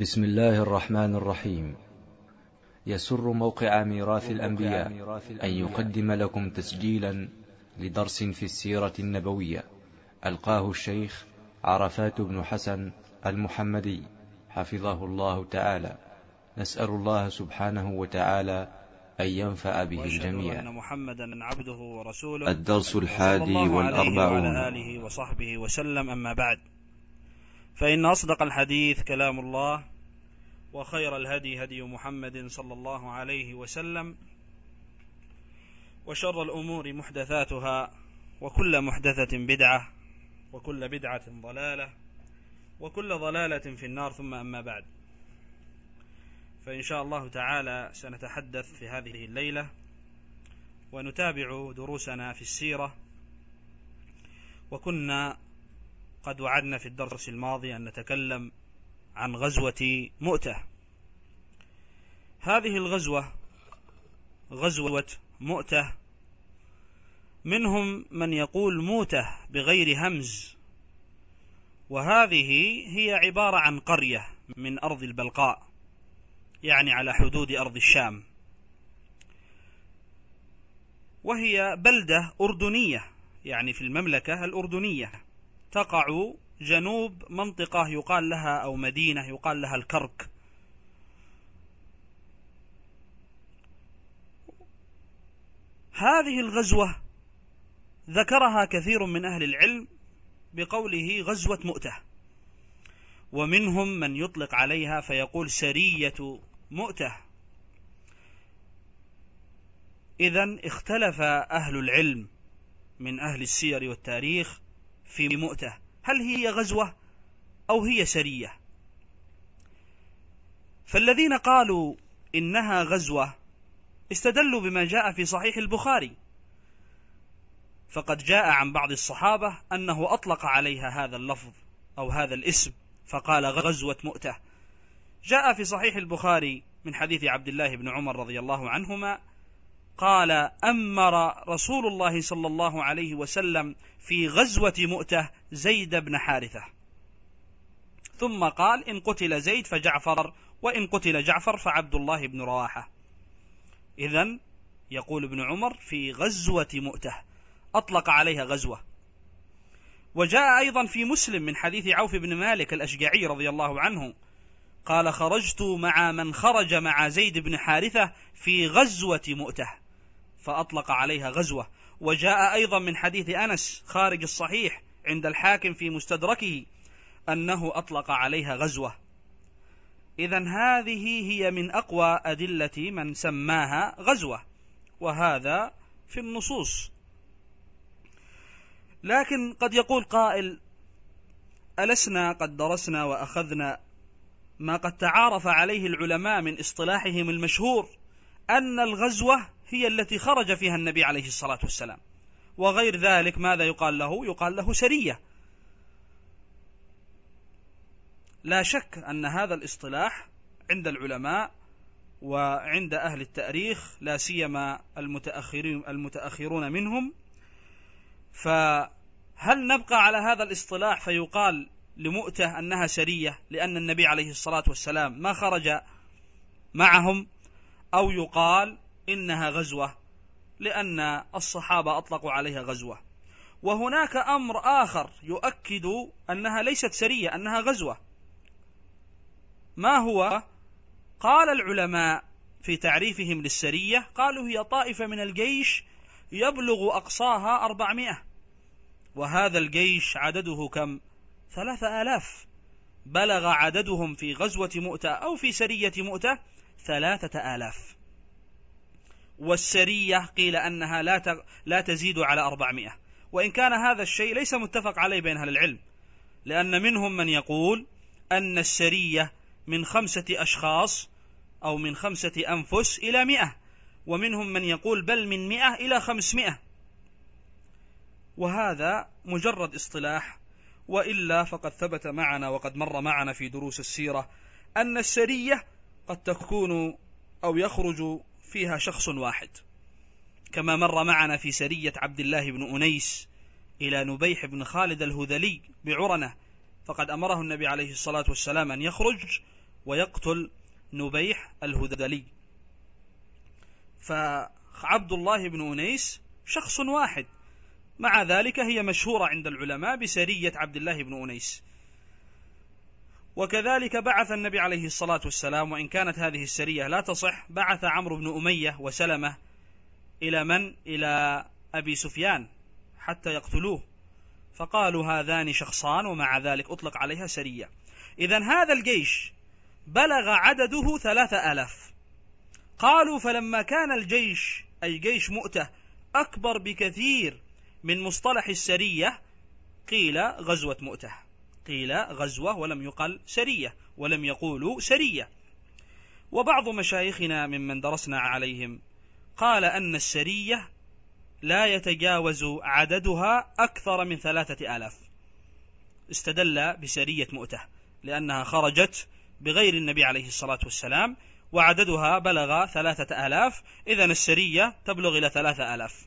بسم الله الرحمن الرحيم يسر موقع ميراث الأنبياء أن يقدم لكم تسجيلا لدرس في السيرة النبوية ألقاه الشيخ عرفات بن حسن المحمدي حفظه الله تعالى نسأل الله سبحانه وتعالى أن ينفع به الجميع أن محمدا عبده ورسوله الدرس الحادي والأربعون وعلى آله وصحبه وسلم أما بعد فإن أصدق الحديث كلام الله وخير الهدي هدي محمد صلى الله عليه وسلم وشر الأمور محدثاتها وكل محدثة بدعة وكل بدعة ضلالة وكل ضلالة في النار ثم أما بعد فإن شاء الله تعالى سنتحدث في هذه الليلة ونتابع دروسنا في السيرة وكنا قد وعدنا في الدرس الماضي أن نتكلم عن غزوة مؤتة هذه الغزوة غزوة مؤتة منهم من يقول موتة بغير همز وهذه هي عبارة عن قرية من أرض البلقاء يعني على حدود أرض الشام وهي بلدة أردنية يعني في المملكة الأردنية تقع جنوب منطقة يقال لها أو مدينة يقال لها الكرك هذه الغزوة ذكرها كثير من أهل العلم بقوله غزوة مؤتة ومنهم من يطلق عليها فيقول سرية مؤتة إذا اختلف أهل العلم من أهل السير والتاريخ في مؤتة هل هي غزوة أو هي سرية فالذين قالوا إنها غزوة استدلوا بما جاء في صحيح البخاري فقد جاء عن بعض الصحابة أنه أطلق عليها هذا اللفظ أو هذا الاسم فقال غزوة مؤتة جاء في صحيح البخاري من حديث عبد الله بن عمر رضي الله عنهما قال أمر رسول الله صلى الله عليه وسلم في غزوة مؤتة زيد بن حارثة ثم قال إن قتل زيد فجعفر وإن قتل جعفر فعبد الله بن رواحة إذا يقول ابن عمر في غزوة مؤتة أطلق عليها غزوة وجاء أيضا في مسلم من حديث عوف بن مالك الأشجعي رضي الله عنه قال خرجت مع من خرج مع زيد بن حارثة في غزوة مؤته فأطلق عليها غزوة وجاء أيضا من حديث أنس خارج الصحيح عند الحاكم في مستدركه أنه أطلق عليها غزوة إذا هذه هي من أقوى أدلة من سماها غزوة وهذا في النصوص لكن قد يقول قائل ألسنا قد درسنا وأخذنا ما قد تعارف عليه العلماء من اصطلاحهم المشهور أن الغزوة هي التي خرج فيها النبي عليه الصلاة والسلام وغير ذلك ماذا يقال له يقال له سرية لا شك أن هذا الاصطلاح عند العلماء وعند أهل التاريخ لا سيما المتأخرين, المتأخرون منهم فهل نبقى على هذا الاصطلاح فيقال لمؤتة أنها سرية لأن النبي عليه الصلاة والسلام ما خرج معهم أو يقال إنها غزوة لأن الصحابة أطلقوا عليها غزوة وهناك أمر آخر يؤكد أنها ليست سرية أنها غزوة ما هو قال العلماء في تعريفهم للسرية قالوا هي طائفة من الجيش يبلغ أقصاها أربعمائة وهذا الجيش عدده كم ثلاثة آلاف بلغ عددهم في غزوة مؤتة أو في سرية مؤتة ثلاثة آلاف والسرية قيل أنها لا لا تزيد على 400 وإن كان هذا الشيء ليس متفق عليه بين أهل العلم لأن منهم من يقول أن السرية من خمسة أشخاص أو من خمسة أنفس إلى مئة ومنهم من يقول بل من مئة إلى خمسمائة وهذا مجرد اصطلاح وإلا فقد ثبت معنا وقد مر معنا في دروس السيرة أن السرية قد تكون أو يخرج فيها شخص واحد كما مر معنا في سرية عبد الله بن أنيس إلى نبيح بن خالد الهذلي بعرنة فقد أمره النبي عليه الصلاة والسلام أن يخرج ويقتل نبيح الهذلي فعبد الله بن أنيس شخص واحد مع ذلك هي مشهورة عند العلماء بسرية عبد الله بن أنيس وكذلك بعث النبي عليه الصلاة والسلام وإن كانت هذه السرية لا تصح بعث عمرو بن أمية وسلمة إلى من؟ إلى أبي سفيان حتى يقتلوه فقالوا هذان شخصان ومع ذلك أطلق عليها سرية إذا هذا الجيش بلغ عدده ثلاثة ألف قالوا فلما كان الجيش أي جيش مؤتة أكبر بكثير من مصطلح السرية قيل غزوة مؤته قيل غزوة ولم يقل سرية ولم يقولوا سرية وبعض مشايخنا ممن درسنا عليهم قال أن السرية لا يتجاوز عددها أكثر من ثلاثة آلاف استدل بسرية مؤتة لأنها خرجت بغير النبي عليه الصلاة والسلام وعددها بلغ ثلاثة آلاف إذا السرية تبلغ إلى ثلاثة آلاف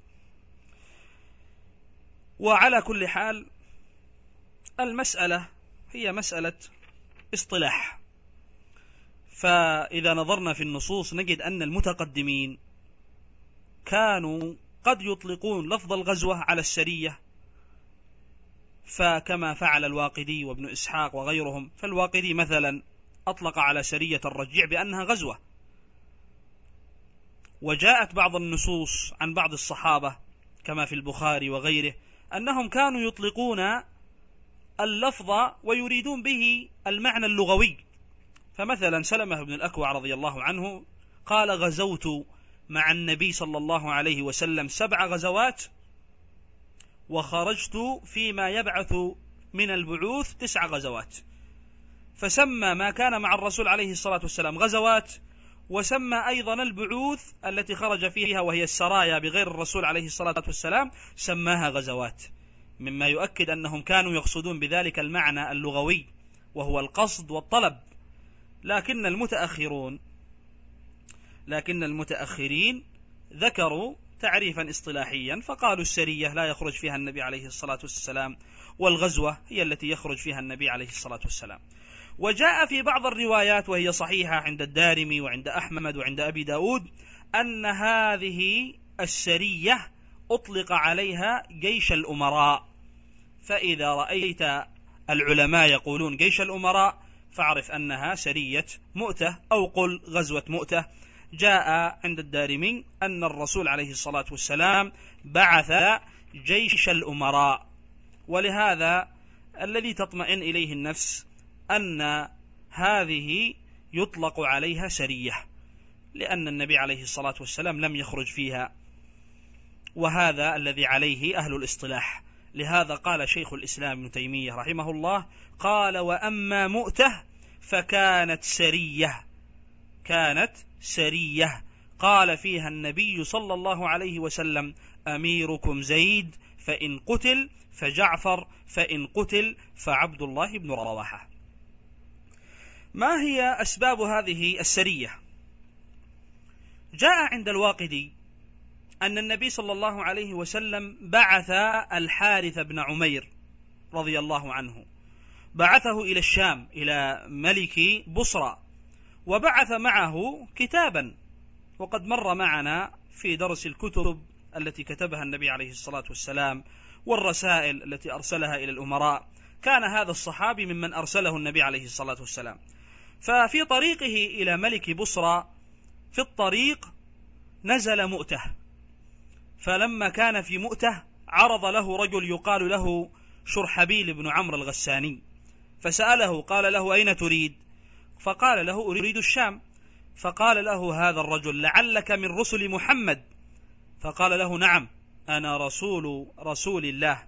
وعلى كل حال المسألة هي مسألة اصطلاح فإذا نظرنا في النصوص نجد أن المتقدمين كانوا قد يطلقون لفظ الغزوة على السرية فكما فعل الواقدي وابن إسحاق وغيرهم فالواقدي مثلا أطلق على سرية الرجيع بأنها غزوة وجاءت بعض النصوص عن بعض الصحابة كما في البخاري وغيره أنهم كانوا يطلقون اللفظ ويريدون به المعنى اللغوي فمثلا سلمة بن الأكوع رضي الله عنه قال غزوت مع النبي صلى الله عليه وسلم سبع غزوات وخرجت فيما يبعث من البعوث تسع غزوات فسمى ما كان مع الرسول عليه الصلاة والسلام غزوات وسمى أيضا البعوث التي خرج فيها وهي السرايا بغير الرسول عليه الصلاة والسلام سماها غزوات مما يؤكد أنهم كانوا يقصدون بذلك المعنى اللغوي وهو القصد والطلب لكن المتأخرون لكن المتأخرين ذكروا تعريفا اصطلاحيا فقالوا السرية لا يخرج فيها النبي عليه الصلاة والسلام والغزوة هي التي يخرج فيها النبي عليه الصلاة والسلام وجاء في بعض الروايات وهي صحيحة عند الدارمي وعند أحمد وعند أبي داود أن هذه السرية أطلق عليها جيش الأمراء فإذا رأيت العلماء يقولون جيش الأمراء فاعرف أنها سرية مؤتة أو قل غزوة مؤتة جاء عند الدارمي أن الرسول عليه الصلاة والسلام بعث جيش الأمراء ولهذا الذي تطمئن إليه النفس أن هذه يطلق عليها سرية لأن النبي عليه الصلاة والسلام لم يخرج فيها وهذا الذي عليه أهل الاصطلاح لهذا قال شيخ الإسلام ابن تيمية رحمه الله قال وأما مؤته فكانت سرية كانت سرية قال فيها النبي صلى الله عليه وسلم أميركم زيد فإن قتل فجعفر فإن قتل فعبد الله بن رواحة ما هي أسباب هذه السرية جاء عند الواقدي أن النبي صلى الله عليه وسلم بعث الحارث بن عمير رضي الله عنه بعثه إلى الشام إلى ملك بصرى وبعث معه كتابا وقد مر معنا في درس الكتب التي كتبها النبي عليه الصلاة والسلام والرسائل التي أرسلها إلى الأمراء كان هذا الصحابي ممن أرسله النبي عليه الصلاة والسلام ففي طريقه إلى ملك بصرى في الطريق نزل مؤته فلما كان في مؤته عرض له رجل يقال له شرحبيل بن عمرو الغساني فسأله قال له أين تريد فقال له أريد الشام فقال له هذا الرجل لعلك من رسل محمد فقال له نعم أنا رسول رسول الله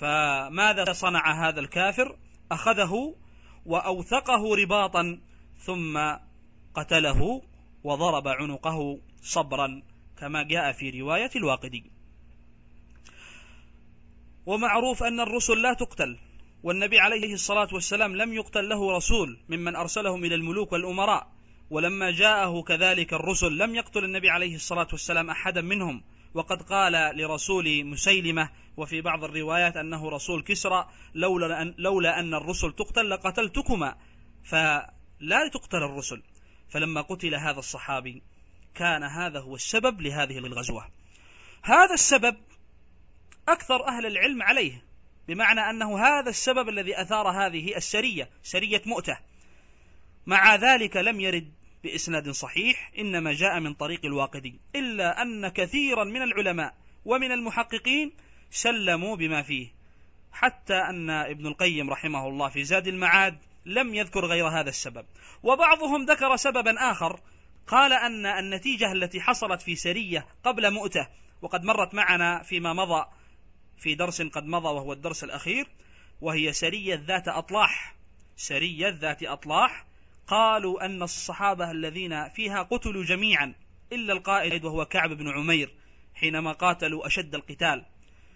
فماذا صنع هذا الكافر أخذه وأوثقه رباطا ثم قتله وضرب عنقه صبرا كما جاء في رواية الواقدي ومعروف أن الرسل لا تقتل والنبي عليه الصلاة والسلام لم يقتل له رسول ممن أرسلهم إلى الملوك والأمراء ولما جاءه كذلك الرسل لم يقتل النبي عليه الصلاة والسلام أحدا منهم وقد قال لرسول مسيلمة وفي بعض الروايات أنه رسول كسرى لولا أن, لولا أن الرسل تقتل لقتلتكما فلا تقتل الرسل فلما قتل هذا الصحابي كان هذا هو السبب لهذه الغزوة هذا السبب أكثر أهل العلم عليه بمعنى أنه هذا السبب الذي أثار هذه السرية سرية مؤتة مع ذلك لم يرد بإسناد صحيح إنما جاء من طريق الواقدي إلا أن كثيرا من العلماء ومن المحققين سلموا بما فيه حتى أن ابن القيم رحمه الله في زاد المعاد لم يذكر غير هذا السبب وبعضهم ذكر سببا آخر قال أن النتيجة التي حصلت في سرية قبل مؤتة وقد مرت معنا فيما مضى في درس قد مضى وهو الدرس الأخير وهي سرية ذات أطلاح سرية ذات أطلاح قالوا أن الصحابة الذين فيها قتلوا جميعا إلا القائد وهو كعب بن عمير حينما قاتلوا أشد القتال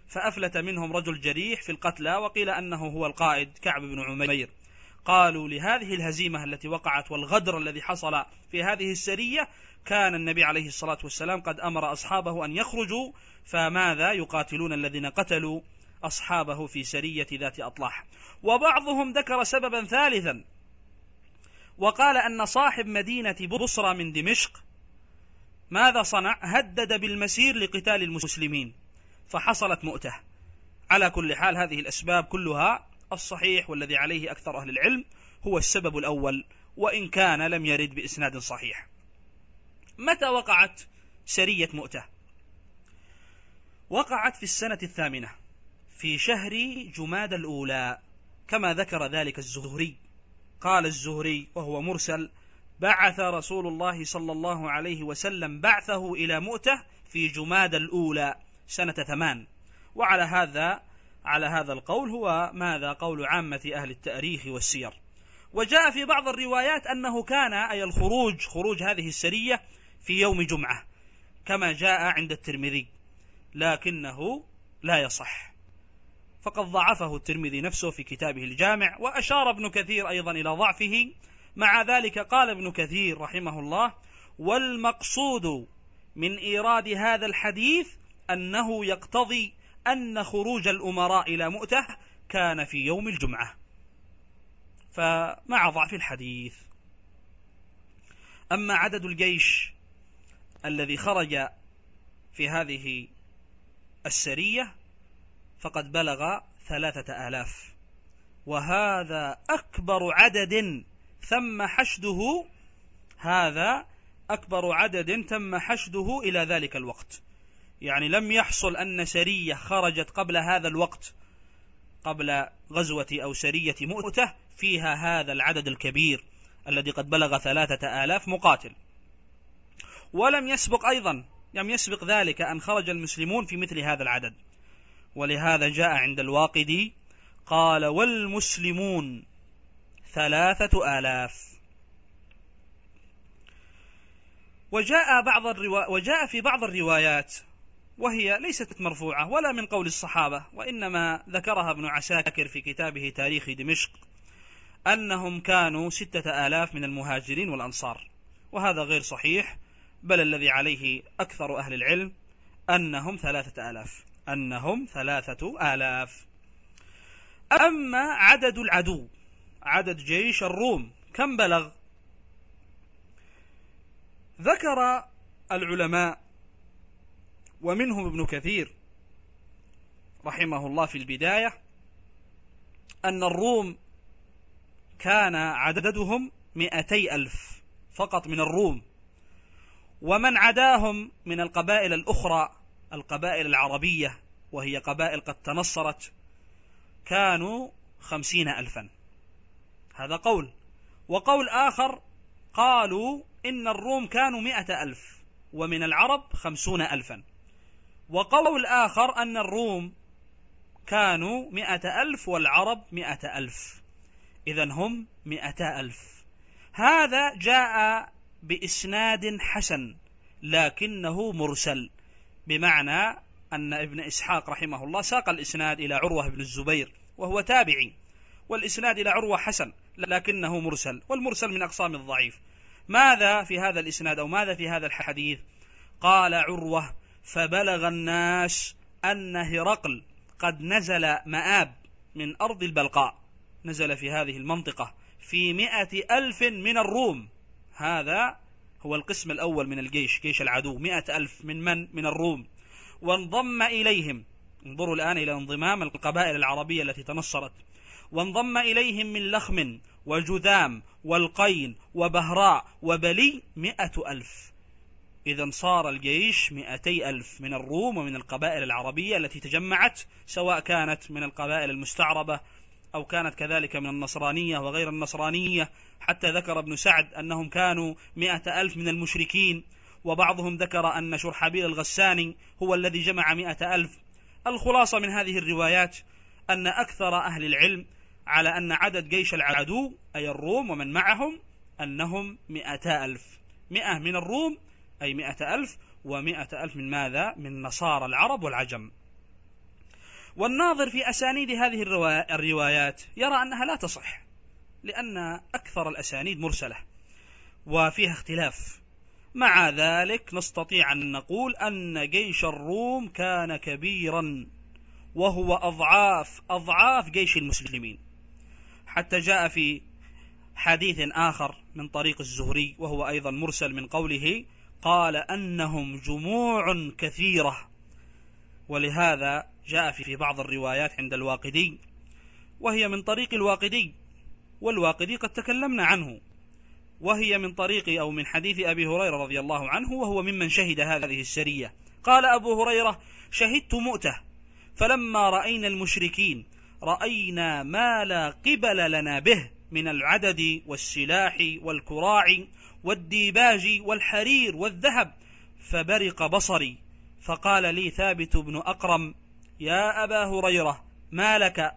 فأفلت منهم رجل جريح في القتلى وقيل أنه هو القائد كعب بن عمير قالوا لهذه الهزيمة التي وقعت والغدر الذي حصل في هذه السرية كان النبي عليه الصلاة والسلام قد أمر أصحابه أن يخرجوا فماذا يقاتلون الذين قتلوا أصحابه في سرية ذات أطلاح وبعضهم ذكر سببا ثالثا وقال أن صاحب مدينة بصرى من دمشق ماذا صنع هدد بالمسير لقتال المسلمين فحصلت مؤته على كل حال هذه الأسباب كلها الصحيح والذي عليه أكثر أهل العلم هو السبب الأول وإن كان لم يرد بإسناد صحيح متى وقعت سرية مؤتة وقعت في السنة الثامنة في شهر جماد الأولى كما ذكر ذلك الزهري قال الزهري وهو مرسل بعث رسول الله صلى الله عليه وسلم بعثه إلى مؤتة في جماد الأولى سنة ثمان وعلى هذا على هذا القول هو ماذا قول عامة أهل التأريخ والسير وجاء في بعض الروايات أنه كان أي الخروج خروج هذه السرية في يوم جمعة كما جاء عند الترمذي لكنه لا يصح فقد ضعفه الترمذي نفسه في كتابه الجامع وأشار ابن كثير أيضا إلى ضعفه مع ذلك قال ابن كثير رحمه الله والمقصود من إيراد هذا الحديث أنه يقتضي أن خروج الأمراء إلى مؤتة كان في يوم الجمعة فمع ضعف الحديث أما عدد الجيش الذي خرج في هذه السرية فقد بلغ ثلاثة آلاف وهذا أكبر عدد ثم حشده هذا أكبر عدد تم حشده إلى ذلك الوقت يعني لم يحصل أن سرية خرجت قبل هذا الوقت قبل غزوة أو سرية مؤتة فيها هذا العدد الكبير الذي قد بلغ ثلاثة آلاف مقاتل ولم يسبق أيضا لم يسبق ذلك أن خرج المسلمون في مثل هذا العدد ولهذا جاء عند الواقدي قال والمسلمون ثلاثة آلاف وجاء, بعض الروا... وجاء في بعض الروايات وهي ليست مرفوعة ولا من قول الصحابة وإنما ذكرها ابن عساكر في كتابه تاريخ دمشق أنهم كانوا ستة آلاف من المهاجرين والأنصار وهذا غير صحيح بل الذي عليه أكثر أهل العلم أنهم ثلاثة آلاف أنهم ثلاثة آلاف أما عدد العدو عدد جيش الروم كم بلغ ذكر العلماء ومنهم ابن كثير رحمه الله في البداية أن الروم كان عددهم مئتي ألف فقط من الروم ومن عداهم من القبائل الأخرى القبائل العربية وهي قبائل قد تنصرت كانوا خمسين ألفا هذا قول وقول آخر قالوا إن الروم كانوا مئة ألف ومن العرب خمسون ألفا وقول آخر أن الروم كانوا مئة ألف والعرب مئة ألف إذا هم مئة ألف هذا جاء بإسناد حسن لكنه مرسل بمعنى أن ابن إسحاق رحمه الله ساق الإسناد إلى عروة بن الزبير وهو تابعي والإسناد إلى عروة حسن لكنه مرسل والمرسل من أقسام الضعيف ماذا في هذا الإسناد أو ماذا في هذا الحديث قال عروة فبلغ الناس أن هرقل قد نزل مآب من أرض البلقاء نزل في هذه المنطقة في مئة ألف من الروم هذا هو القسم الأول من الجيش جيش العدو مئة ألف من من من الروم وانضم إليهم انظروا الآن إلى انضمام القبائل العربية التي تنصرت وانضم إليهم من لخم وجذام والقين وبهراء وبلي مئة ألف إذا صار الجيش مئتي ألف من الروم ومن القبائل العربية التي تجمعت سواء كانت من القبائل المستعربة أو كانت كذلك من النصرانية وغير النصرانية حتى ذكر ابن سعد أنهم كانوا مئة ألف من المشركين وبعضهم ذكر أن شرحبيل الغساني هو الذي جمع مئة ألف الخلاصة من هذه الروايات أن أكثر أهل العلم على أن عدد جيش العدو أي الروم ومن معهم أنهم مئتا ألف مئة من الروم أي مئة ألف ومئة ألف من ماذا؟ من نصارى العرب والعجم والناظر في أسانيد هذه الروايات يرى أنها لا تصح لأن أكثر الأسانيد مرسلة وفيها اختلاف مع ذلك نستطيع أن نقول أن جيش الروم كان كبيرا وهو أضعاف أضعاف جيش المسلمين حتى جاء في حديث آخر من طريق الزهري وهو أيضا مرسل من قوله قال أنهم جموع كثيرة ولهذا جاء في بعض الروايات عند الواقدي وهي من طريق الواقدي والواقدي قد تكلمنا عنه وهي من طريق أو من حديث أبي هريرة رضي الله عنه وهو ممن شهد هذه السرية قال أبو هريرة شهدت مؤته فلما رأينا المشركين رأينا ما لا قبل لنا به من العدد والسلاح والكراع والديباج والحرير والذهب فبرق بصري فقال لي ثابت بن أقرم يا أبا هريرة ما لك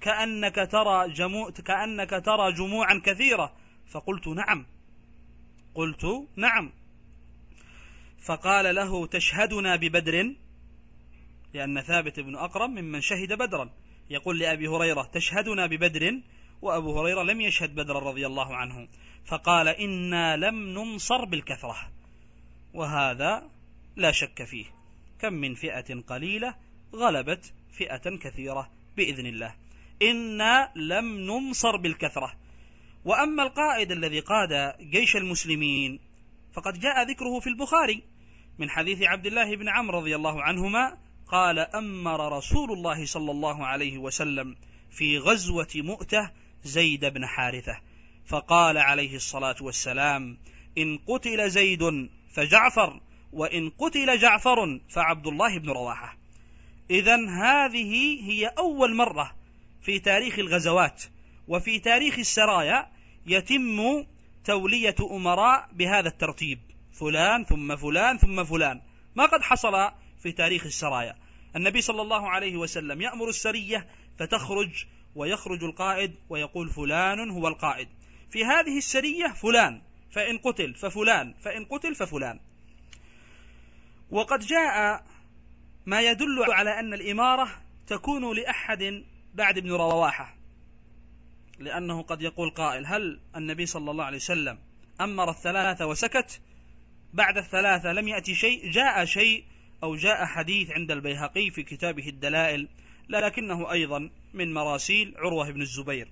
كأنك ترى, جمو كأنك ترى جموعا كثيرة فقلت نعم قلت نعم فقال له تشهدنا ببدر لأن ثابت بن أقرم ممن شهد بدرا يقول لأبي هريرة تشهدنا ببدر وأبو هريرة لم يشهد بدرا رضي الله عنه فقال إنا لم ننصر بالكثرة وهذا لا شك فيه كم من فئة قليلة غلبت فئة كثيرة بإذن الله إنا لم ننصر بالكثرة وأما القائد الذي قاد جيش المسلمين فقد جاء ذكره في البخاري من حديث عبد الله بن عمرو رضي الله عنهما قال أمر رسول الله صلى الله عليه وسلم في غزوة مؤته زيد بن حارثة فقال عليه الصلاة والسلام إن قتل زيد فجعفر وإن قتل جعفر فعبد الله بن رواحة إذا هذه هي أول مرة في تاريخ الغزوات وفي تاريخ السرايا يتم تولية أمراء بهذا الترتيب فلان ثم فلان ثم فلان ما قد حصل في تاريخ السرايا النبي صلى الله عليه وسلم يأمر السرية فتخرج ويخرج القائد ويقول فلان هو القائد في هذه السرية فلان فإن قتل ففلان فإن قتل ففلان وقد جاء ما يدل على أن الإمارة تكون لأحد بعد ابن رواحة لأنه قد يقول قائل هل النبي صلى الله عليه وسلم أمر الثلاثة وسكت بعد الثلاثة لم يأتي شيء جاء شيء أو جاء حديث عند البيهقي في كتابه الدلائل لكنه أيضا من مراسيل عروة بن الزبير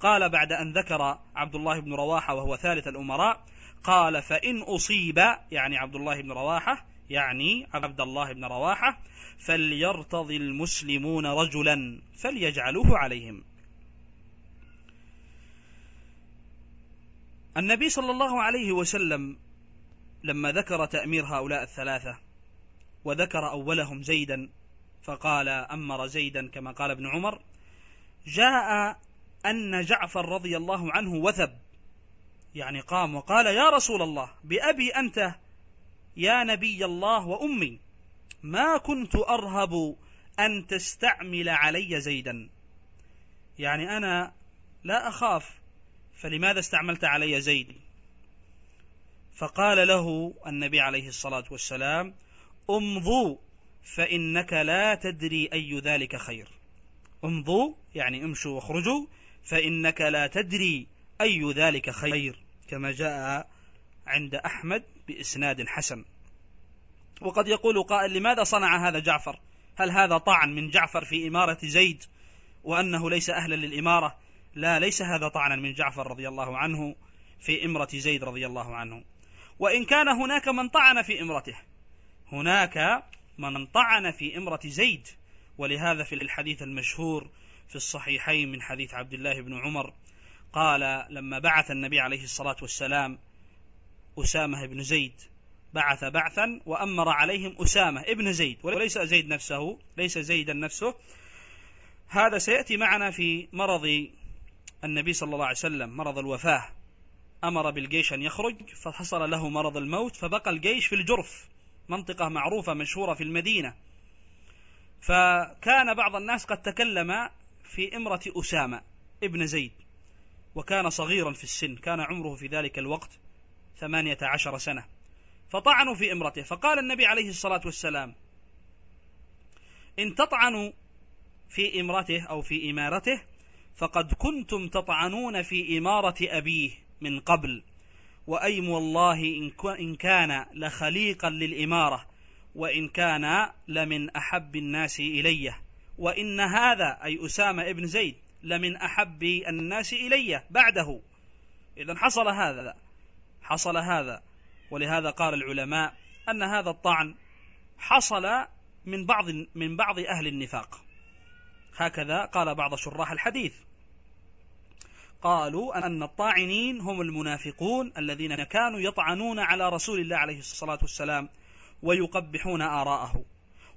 قال بعد أن ذكر عبد الله بن رواحة وهو ثالث الأمراء قال فإن أصيب يعني عبد الله بن رواحة يعني عبد الله بن رواحة فليرتضي المسلمون رجلا فليجعلوه عليهم النبي صلى الله عليه وسلم لما ذكر تأمير هؤلاء الثلاثة وذكر أولهم زيدا فقال أمر زيدا كما قال ابن عمر جاء أن جعفر رضي الله عنه وثب يعني قام وقال يا رسول الله بأبي أنت يا نبي الله وأمي ما كنت أرهب أن تستعمل علي زيدا يعني أنا لا أخاف فلماذا استعملت علي زيد فقال له النبي عليه الصلاة والسلام امضوا فإنك لا تدري أي ذلك خير امضوا يعني امشوا واخرجوا فإنك لا تدري أي ذلك خير كما جاء عند أحمد بإسناد حسن وقد يقول قائل لماذا صنع هذا جعفر هل هذا طعن من جعفر في إمارة زيد وأنه ليس أهلا للإمارة لا ليس هذا طعنا من جعفر رضي الله عنه في إمرة زيد رضي الله عنه وإن كان هناك من طعن في إمرته هناك من طعن في إمرة زيد ولهذا في الحديث المشهور في الصحيحين من حديث عبد الله بن عمر قال لما بعث النبي عليه الصلاة والسلام أسامة بن زيد بعث بعثا وأمر عليهم أسامة ابن زيد وليس زيد نفسه ليس زيدا نفسه هذا سيأتي معنا في مرض النبي صلى الله عليه وسلم مرض الوفاة أمر بالجيش أن يخرج فحصل له مرض الموت فبقى الجيش في الجرف منطقة معروفة مشهورة في المدينة فكان بعض الناس قد تكلم في امرة أسامة ابن زيد وكان صغيرا في السن كان عمره في ذلك الوقت ثمانية عشر سنة فطعنوا في امرته فقال النبي عليه الصلاة والسلام إن تطعنوا في امرته أو في إمارته فقد كنتم تطعنون في إمارة أبيه من قبل وأيم والله إن كان لخليقا للإمارة وإن كان لمن أحب الناس إلي وإن هذا أي أسامة ابن زيد لمن أحب الناس إلي بعده إذا حصل هذا حصل هذا ولهذا قال العلماء أن هذا الطعن حصل من بعض من بعض أهل النفاق هكذا قال بعض شراح الحديث قالوا أن الطاعنين هم المنافقون الذين كانوا يطعنون على رسول الله عليه الصلاة والسلام ويقبحون آراءه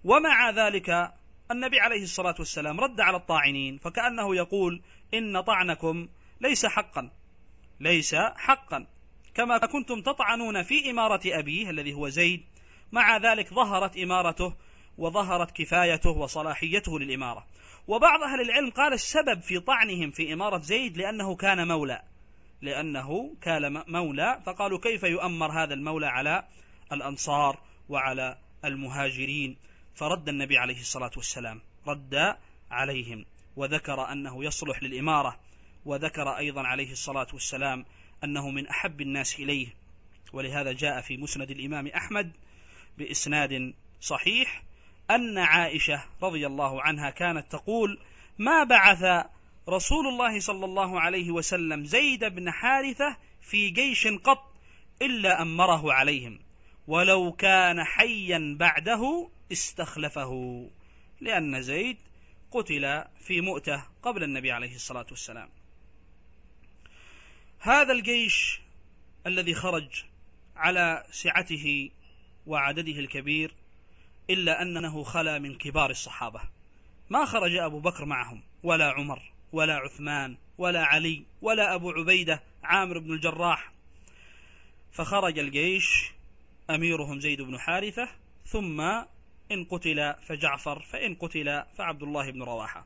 ومع ذلك النبي عليه الصلاة والسلام رد على الطاعنين فكأنه يقول إن طعنكم ليس حقا ليس حقا كما كنتم تطعنون في إمارة أبيه الذي هو زيد مع ذلك ظهرت إمارته وظهرت كفايته وصلاحيته للإمارة وبعض أهل العلم قال السبب في طعنهم في إمارة زيد لأنه كان مولى لأنه كان مولى فقالوا كيف يؤمر هذا المولى على الأنصار وعلى المهاجرين فرد النبي عليه الصلاة والسلام رد عليهم وذكر أنه يصلح للإمارة وذكر أيضا عليه الصلاة والسلام أنه من أحب الناس إليه ولهذا جاء في مسند الإمام أحمد بإسناد صحيح أن عائشة رضي الله عنها كانت تقول ما بعث رسول الله صلى الله عليه وسلم زيد بن حارثة في جيش قط إلا أمره عليهم ولو كان حيا بعده استخلفه لأن زيد قتل في مؤتة قبل النبي عليه الصلاة والسلام هذا الجيش الذي خرج على سعته وعدده الكبير إلا أنه خلا من كبار الصحابة ما خرج أبو بكر معهم ولا عمر ولا عثمان ولا علي ولا أبو عبيدة عامر بن الجراح فخرج الجيش أميرهم زيد بن حارثة ثم إن قتل فجعفر فإن قتل فعبد الله بن رواحة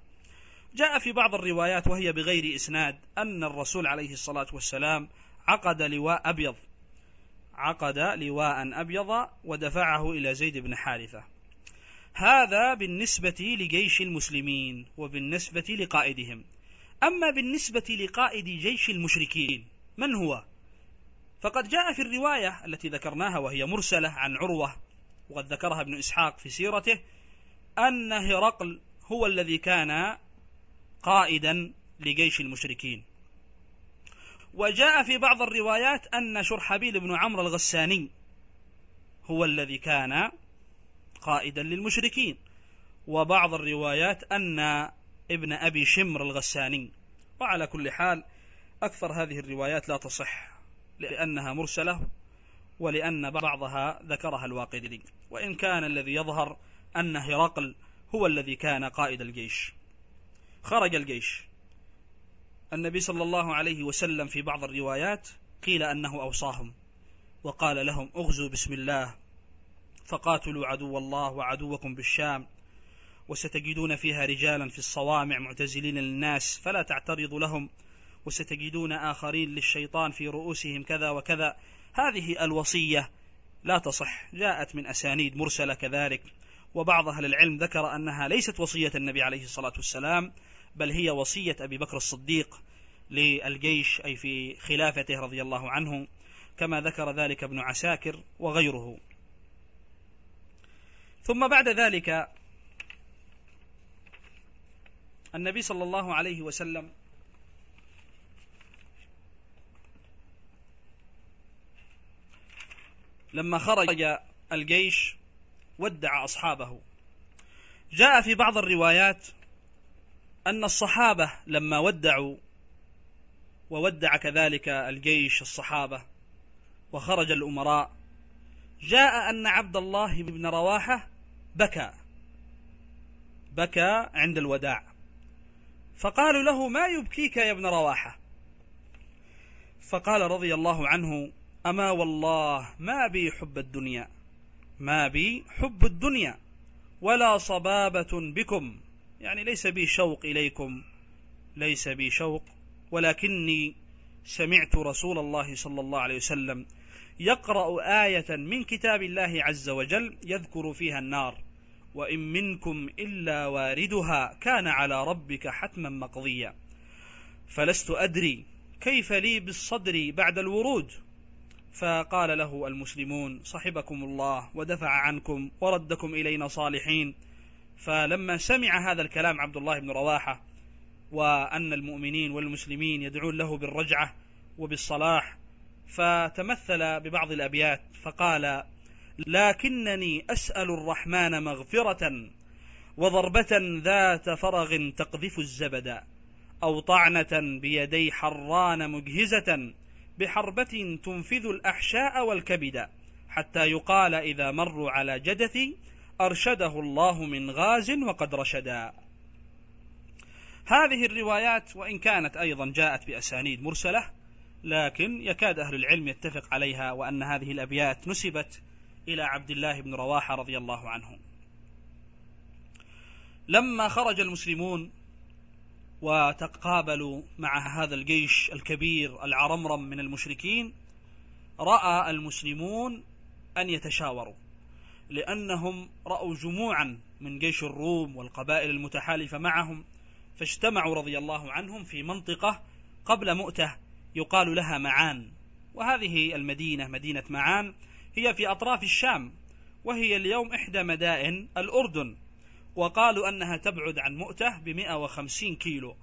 جاء في بعض الروايات وهي بغير إسناد أن الرسول عليه الصلاة والسلام عقد لواء أبيض عقد لواء أبيض ودفعه إلى زيد بن حارثة هذا بالنسبة لجيش المسلمين وبالنسبة لقائدهم أما بالنسبة لقائد جيش المشركين من هو؟ فقد جاء في الرواية التي ذكرناها وهي مرسلة عن عروة وقد ذكرها ابن إسحاق في سيرته أن هرقل هو الذي كان قائدا لجيش المشركين وجاء في بعض الروايات أن شرحبيل بن عمرو الغساني هو الذي كان قائدا للمشركين وبعض الروايات أن ابن أبي شمر الغساني وعلى كل حال أكثر هذه الروايات لا تصح لأنها مرسلة ولأن بعضها ذكرها الواقدي وإن كان الذي يظهر أن هرقل هو الذي كان قائد الجيش خرج الجيش النبي صلى الله عليه وسلم في بعض الروايات قيل أنه أوصاهم وقال لهم اغزوا بسم الله فقاتلوا عدو الله وعدوكم بالشام وستجدون فيها رجالا في الصوامع معتزلين للناس فلا تعترضوا لهم وستجدون آخرين للشيطان في رؤوسهم كذا وكذا هذه الوصية لا تصح جاءت من أسانيد مرسلة كذلك وبعض أهل العلم ذكر أنها ليست وصية النبي عليه الصلاة والسلام بل هي وصية أبي بكر الصديق للجيش أي في خلافته رضي الله عنه كما ذكر ذلك ابن عساكر وغيره ثم بعد ذلك النبي صلى الله عليه وسلم لما خرج الجيش ودع أصحابه جاء في بعض الروايات أن الصحابة لما ودعوا وودع كذلك الجيش الصحابة وخرج الأمراء جاء أن عبد الله بن رواحة بكى بكى عند الوداع فقالوا له ما يبكيك يا ابن رواحة فقال رضي الله عنه أما والله ما بي حب الدنيا ما بي حب الدنيا ولا صبابة بكم يعني ليس بي شوق إليكم ليس بي شوق ولكني سمعت رسول الله صلى الله عليه وسلم يقرأ آية من كتاب الله عز وجل يذكر فيها النار وإن منكم إلا واردها كان على ربك حتما مقضيا فلست أدري كيف لي بالصدر بعد الورود فقال له المسلمون صحبكم الله ودفع عنكم وردكم إلينا صالحين فلما سمع هذا الكلام عبد الله بن رواحة وأن المؤمنين والمسلمين يدعون له بالرجعة وبالصلاح فتمثل ببعض الأبيات فقال لكنني أسأل الرحمن مغفرة وضربة ذات فرغ تقذف الزبد أو طعنة بيدي حران مجهزة بحربة تنفذ الأحشاء والكبد حتى يقال إذا مروا على جدثي أرشده الله من غاز وقد رشدا هذه الروايات وإن كانت أيضا جاءت بأسانيد مرسلة لكن يكاد أهل العلم يتفق عليها وأن هذه الأبيات نسبت إلى عبد الله بن رواحة رضي الله عنه لما خرج المسلمون وتقابلوا مع هذا الجيش الكبير العرمرم من المشركين رأى المسلمون أن يتشاوروا لأنهم رأوا جموعا من جيش الروم والقبائل المتحالفة معهم فاجتمعوا رضي الله عنهم في منطقة قبل مؤته يقال لها معان وهذه المدينة مدينة معان هي في أطراف الشام وهي اليوم إحدى مدائن الأردن وقالوا أنها تبعد عن مؤتة بمئة وخمسين كيلو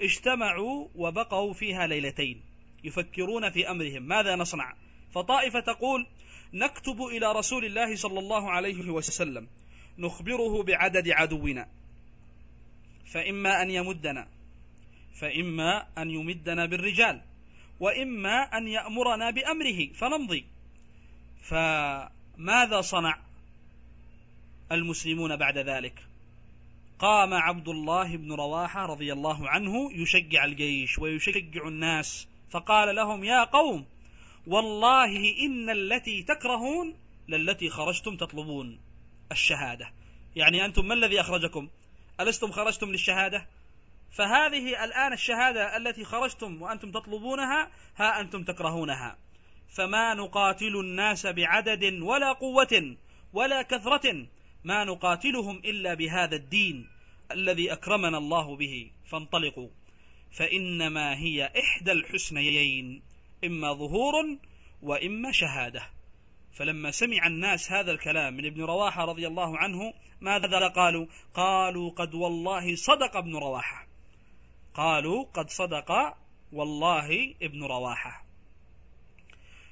اجتمعوا وبقوا فيها ليلتين يفكرون في أمرهم ماذا نصنع فطائفة تقول نكتب إلى رسول الله صلى الله عليه وسلم نخبره بعدد عدونا فإما أن يمدنا فإما أن يمدنا بالرجال وإما أن يأمرنا بأمره فنمضي فماذا صنع المسلمون بعد ذلك قام عبد الله بن رواحة رضي الله عنه يشجع الجيش ويشجع الناس فقال لهم يا قوم والله إن التي تكرهون للتي خرجتم تطلبون الشهادة يعني أنتم ما الذي أخرجكم ألستم خرجتم للشهادة فهذه الآن الشهادة التي خرجتم وأنتم تطلبونها ها أنتم تكرهونها فما نقاتل الناس بعدد ولا قوة ولا كثرة ما نقاتلهم إلا بهذا الدين الذي أكرمنا الله به فانطلقوا فإنما هي إحدى الحسنيين إما ظهور وإما شهادة فلما سمع الناس هذا الكلام من ابن رواحة رضي الله عنه ماذا قالوا قالوا قد والله صدق ابن رواحة قالوا قد صدق والله ابن رواحة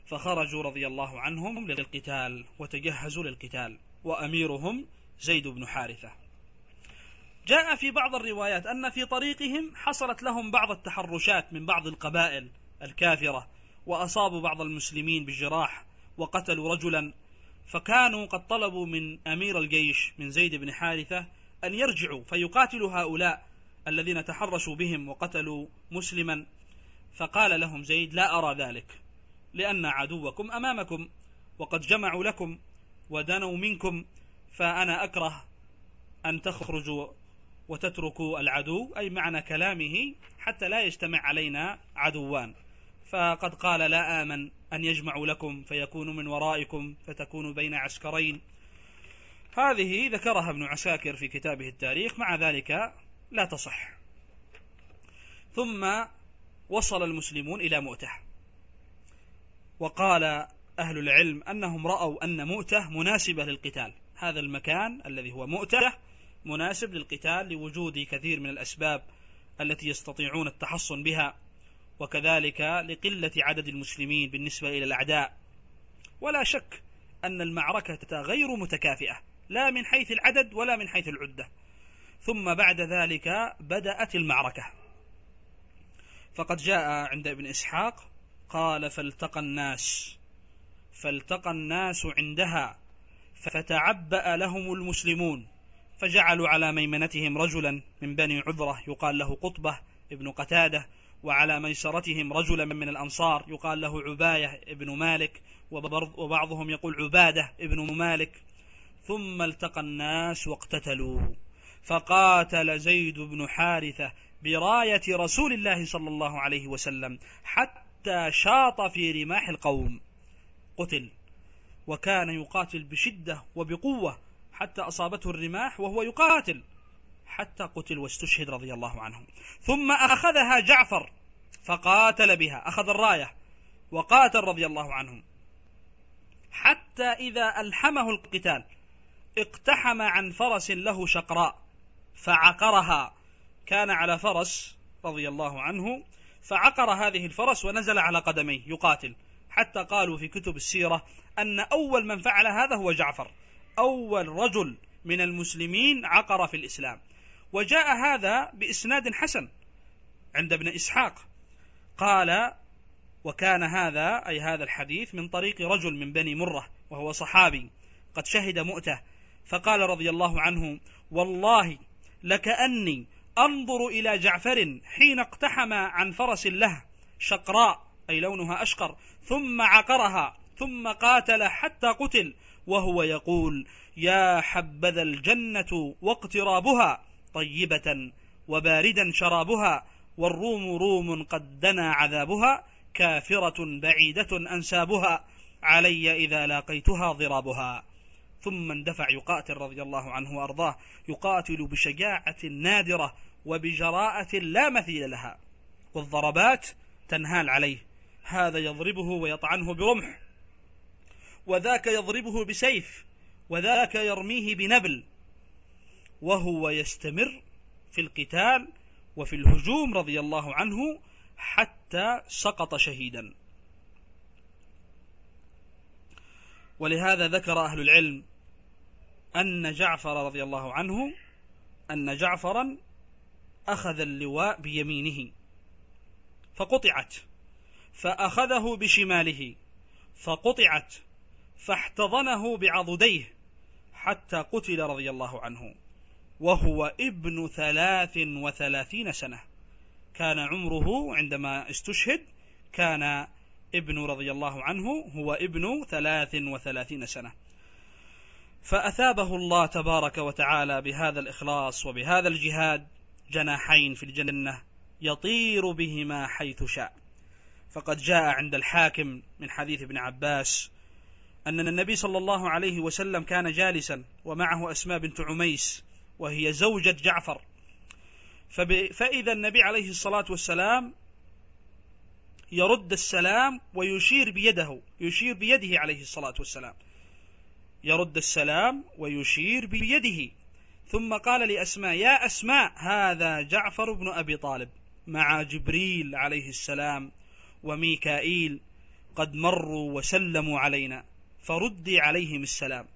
فخرجوا رضي الله عنهم للقتال وتجهزوا للقتال وأميرهم زيد بن حارثة جاء في بعض الروايات أن في طريقهم حصلت لهم بعض التحرشات من بعض القبائل الكافرة وأصابوا بعض المسلمين بجراح وقتلوا رجلا فكانوا قد طلبوا من أمير الجيش من زيد بن حارثة أن يرجعوا فيقاتلوا هؤلاء الذين تحرشوا بهم وقتلوا مسلما فقال لهم زيد لا أرى ذلك لأن عدوكم أمامكم وقد جمعوا لكم ودنوا منكم فأنا أكره أن تخرجوا وتتركوا العدو أي معنى كلامه حتى لا يجتمع علينا عدوان فقد قال لا آمن أن يجمعوا لكم فيكونوا من ورائكم فتكونوا بين عسكرين هذه ذكرها ابن عساكر في كتابه التاريخ مع ذلك لا تصح ثم وصل المسلمون إلى مؤتة وقال أهل العلم أنهم رأوا أن مؤتة مناسبة للقتال هذا المكان الذي هو مؤتة مناسب للقتال لوجود كثير من الأسباب التي يستطيعون التحصن بها وكذلك لقلة عدد المسلمين بالنسبة إلى الأعداء ولا شك أن المعركة غير متكافئة لا من حيث العدد ولا من حيث العدة ثم بعد ذلك بدأت المعركة فقد جاء عند ابن إسحاق قال فالتقى الناس فالتقى الناس عندها فتعبأ لهم المسلمون فجعلوا على ميمنتهم رجلا من بني عذرة يقال له قطبة ابن قتادة وعلى ميسرتهم رجلا من الأنصار يقال له عباية ابن مالك وبعضهم يقول عبادة ابن مالك ثم التقى الناس واقتتلوه فقاتل زيد بن حارثة براية رسول الله صلى الله عليه وسلم حتى شاط في رماح القوم قتل وكان يقاتل بشدة وبقوة حتى أصابته الرماح وهو يقاتل حتى قتل واستشهد رضي الله عنه ثم أخذها جعفر فقاتل بها أخذ الراية وقاتل رضي الله عنه حتى إذا ألحمه القتال اقتحم عن فرس له شقراء فعقرها كان على فرس رضي الله عنه فعقر هذه الفرس ونزل على قدميه يقاتل حتى قالوا في كتب السيرة أن أول من فعل هذا هو جعفر أول رجل من المسلمين عقر في الإسلام وجاء هذا بإسناد حسن عند ابن إسحاق قال وكان هذا أي هذا الحديث من طريق رجل من بني مرة وهو صحابي قد شهد مؤته فقال رضي الله عنه والله لكأني أنظر إلى جعفر حين اقتحم عن فرس له شقراء أي لونها أشقر ثم عقرها ثم قاتل حتى قتل وهو يقول يا حبذا الجنة واقترابها طيبة وباردا شرابها والروم روم قد دنا عذابها كافرة بعيدة أنسابها علي إذا لاقيتها ضرابها ثم اندفع يقاتل رضي الله عنه وأرضاه يقاتل بشجاعة نادرة وبجراءة لا مثيل لها والضربات تنهال عليه هذا يضربه ويطعنه برمح وذاك يضربه بسيف وذاك يرميه بنبل وهو يستمر في القتال وفي الهجوم رضي الله عنه حتى سقط شهيدا ولهذا ذكر أهل العلم أن جعفر رضي الله عنه أن جعفرا أخذ اللواء بيمينه فقطعت فأخذه بشماله فقطعت فاحتضنه بعضديه حتى قتل رضي الله عنه وهو ابن ثلاث وثلاثين سنة كان عمره عندما استشهد كان ابن رضي الله عنه هو ابن ثلاث وثلاثين سنة فأثابه الله تبارك وتعالى بهذا الإخلاص وبهذا الجهاد جناحين في الجنة يطير بهما حيث شاء فقد جاء عند الحاكم من حديث ابن عباس أن النبي صلى الله عليه وسلم كان جالسا ومعه أسماء بنت عميس وهي زوجة جعفر فإذا النبي عليه الصلاة والسلام يرد السلام ويشير بيده يشير بيده عليه الصلاة والسلام يرد السلام ويشير بيده ثم قال لأسماء يا أسماء هذا جعفر بن أبي طالب مع جبريل عليه السلام وميكائيل قد مروا وسلموا علينا فردي عليهم السلام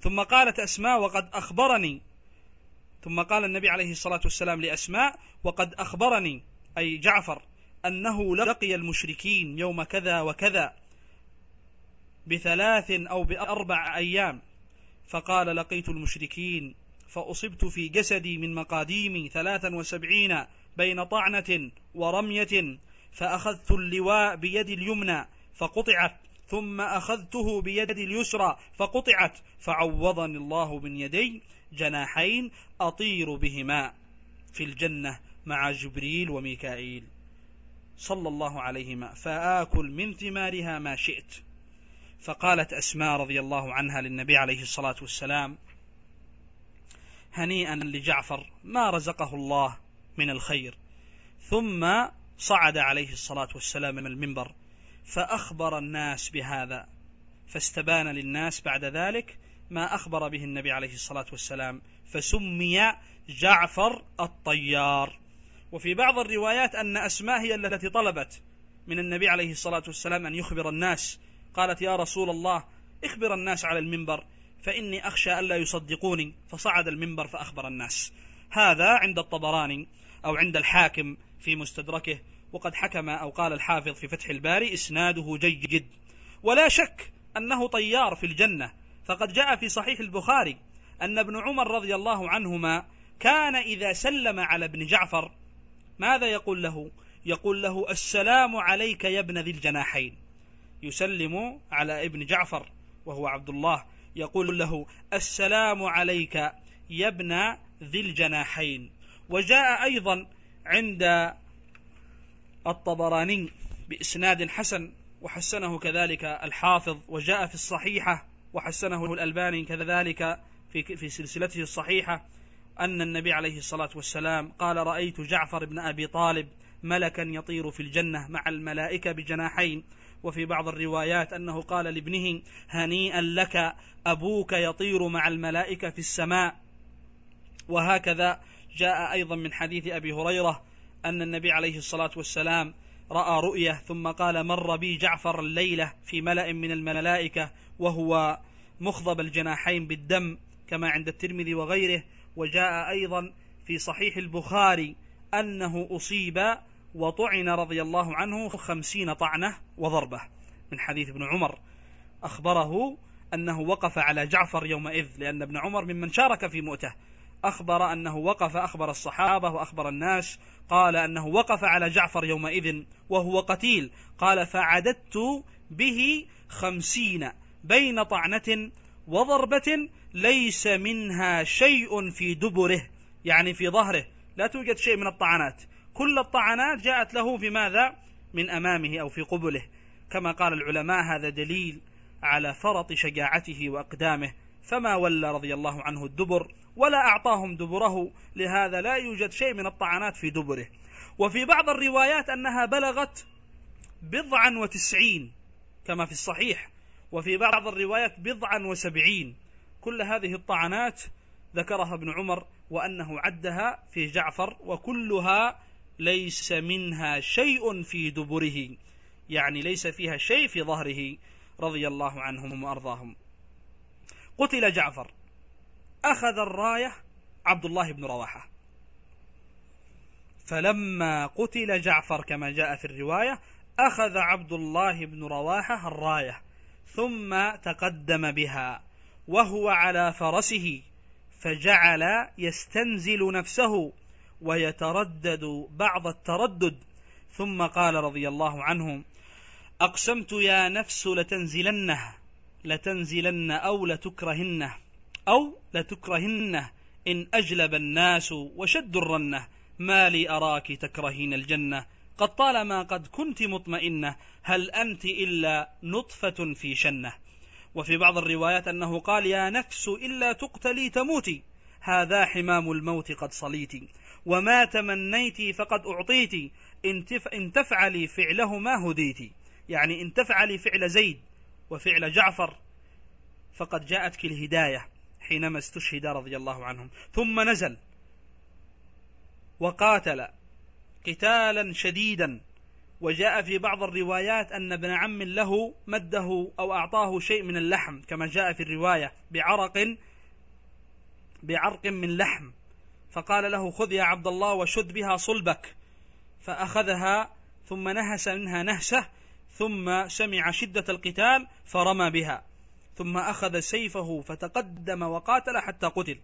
ثم قالت أسماء وقد أخبرني ثم قال النبي عليه الصلاة والسلام لأسماء وقد أخبرني أي جعفر أنه لقي المشركين يوم كذا وكذا بثلاث أو بأربع أيام فقال لقيت المشركين فأصبت في جسدي من مقاديمي ثلاثا وسبعين بين طعنة ورمية فأخذت اللواء بيد اليمنى فقطعت ثم أخذته بيد اليسرى فقطعت فعوضني الله من يدي جناحين أطير بهما في الجنة مع جبريل وميكائيل صلى الله عليهما فآكل من ثمارها ما شئت فقالت أسماء رضي الله عنها للنبي عليه الصلاة والسلام هنيئا لجعفر ما رزقه الله من الخير ثم صعد عليه الصلاة والسلام من المنبر فأخبر الناس بهذا فاستبان للناس بعد ذلك ما أخبر به النبي عليه الصلاة والسلام فسمي جعفر الطيار وفي بعض الروايات أن أسماء هي التي طلبت من النبي عليه الصلاة والسلام أن يخبر الناس قالت يا رسول الله اخبر الناس على المنبر فإني أخشى ألا يصدقوني فصعد المنبر فأخبر الناس هذا عند الطبراني أو عند الحاكم في مستدركه وقد حكم أو قال الحافظ في فتح الباري إسناده جيد ولا شك أنه طيار في الجنة فقد جاء في صحيح البخاري أن ابن عمر رضي الله عنهما كان إذا سلم على ابن جعفر ماذا يقول له يقول له السلام عليك يا ابن ذي الجناحين يسلم على ابن جعفر وهو عبد الله يقول له السلام عليك يا ابن ذي الجناحين وجاء أيضا عند الطبراني بإسناد حسن وحسنه كذلك الحافظ وجاء في الصحيحة وحسنه الألباني كذلك في, في سلسلته الصحيحة أن النبي عليه الصلاة والسلام قال رأيت جعفر بن أبي طالب ملكا يطير في الجنة مع الملائكة بجناحين وفي بعض الروايات أنه قال لابنه هنيئا لك أبوك يطير مع الملائكة في السماء وهكذا جاء أيضا من حديث أبي هريرة أن النبي عليه الصلاة والسلام رأى رؤية ثم قال مر بي جعفر الليلة في ملأ من الملائكة وهو مخضب الجناحين بالدم كما عند الترمذي وغيره وجاء أيضا في صحيح البخاري أنه أصيب وطعن رضي الله عنه خمسين طعنة وضربة من حديث ابن عمر أخبره أنه وقف على جعفر يومئذ لأن ابن عمر ممن شارك في مؤته أخبر أنه وقف أخبر الصحابة وأخبر الناس قال أنه وقف على جعفر يومئذ وهو قتيل قال فعددت به خمسين بين طعنة وضربة ليس منها شيء في دبره يعني في ظهره لا توجد شيء من الطعنات كل الطعنات جاءت له في ماذا من أمامه أو في قبله كما قال العلماء هذا دليل على فرط شجاعته وأقدامه فما ولى رضي الله عنه الدبر ولا أعطاهم دبره لهذا لا يوجد شيء من الطعنات في دبره وفي بعض الروايات أنها بلغت بضعا وتسعين كما في الصحيح وفي بعض الروايات بضعا وسبعين كل هذه الطعنات ذكرها ابن عمر وأنه عدها في جعفر وكلها ليس منها شيء في دبره يعني ليس فيها شيء في ظهره رضي الله عنهم وأرضاهم قتل جعفر أخذ الراية عبد الله بن رواحة فلما قتل جعفر كما جاء في الرواية أخذ عبد الله بن رواحة الراية ثم تقدم بها وهو على فرسه فجعل يستنزل نفسه ويتردد بعض التردد ثم قال رضي الله عنه أقسمت يا نفس لتنزلنه لتنزلن أو لتكرهنه أو لتكرهنه إن أجلب الناس وشد الرنة ما لي أراك تكرهين الجنة قد طالما قد كنت مطمئنة هل أنت إلا نطفة في شنة وفي بعض الروايات أنه قال يا نفس إلا تقتلي تموتي هذا حمام الموت قد صليتي وما تمنيتي فقد أعطيتي إن تفعلي فعله ما هديتي يعني إن تفعلي فعل زيد وفعل جعفر فقد جاءتك الهداية حينما استشهد رضي الله عنهم ثم نزل وقاتل قتالا شديدا وجاء في بعض الروايات أن ابن عم له مده أو أعطاه شيء من اللحم كما جاء في الرواية بعرق بعرق من لحم فقال له خذ يا عبد الله وشد بها صلبك فأخذها ثم نهس منها نهسة ثم سمع شدة القتال فرمى بها ثم أخذ سيفه فتقدم وقاتل حتى قتل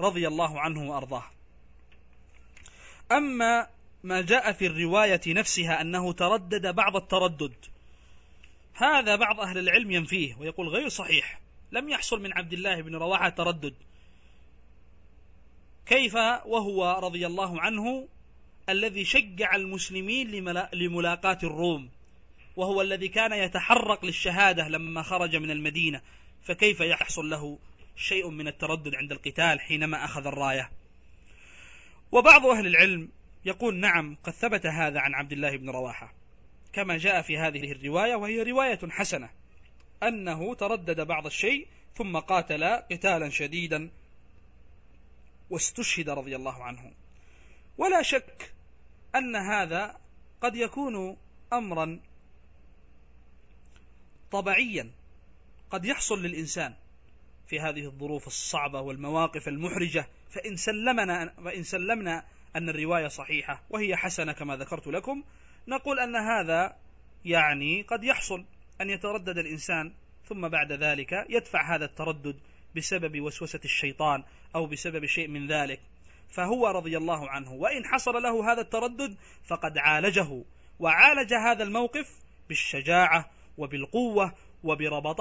رضي الله عنه وأرضاه أما ما جاء في الرواية نفسها أنه تردد بعض التردد هذا بعض أهل العلم ينفيه ويقول غير صحيح لم يحصل من عبد الله بن رواحة تردد كيف وهو رضي الله عنه الذي شجع المسلمين لملاقاة الروم وهو الذي كان يتحرق للشهادة لما خرج من المدينة فكيف يحصل له شيء من التردد عند القتال حينما أخذ الراية وبعض أهل العلم يقول نعم قد ثبت هذا عن عبد الله بن رواحة كما جاء في هذه الرواية وهي رواية حسنة أنه تردد بعض الشيء ثم قاتل قتالا شديدا واستشهد رضي الله عنه ولا شك أن هذا قد يكون أمرا طبعيا قد يحصل للإنسان في هذه الظروف الصعبة والمواقف المحرجة فإن سلمنا, فإن سلمنا أن الرواية صحيحة وهي حسنة كما ذكرت لكم نقول أن هذا يعني قد يحصل أن يتردد الإنسان ثم بعد ذلك يدفع هذا التردد بسبب وسوسة الشيطان أو بسبب شيء من ذلك فهو رضي الله عنه وإن حصل له هذا التردد فقد عالجه وعالج هذا الموقف بالشجاعة وبالقوة وبربط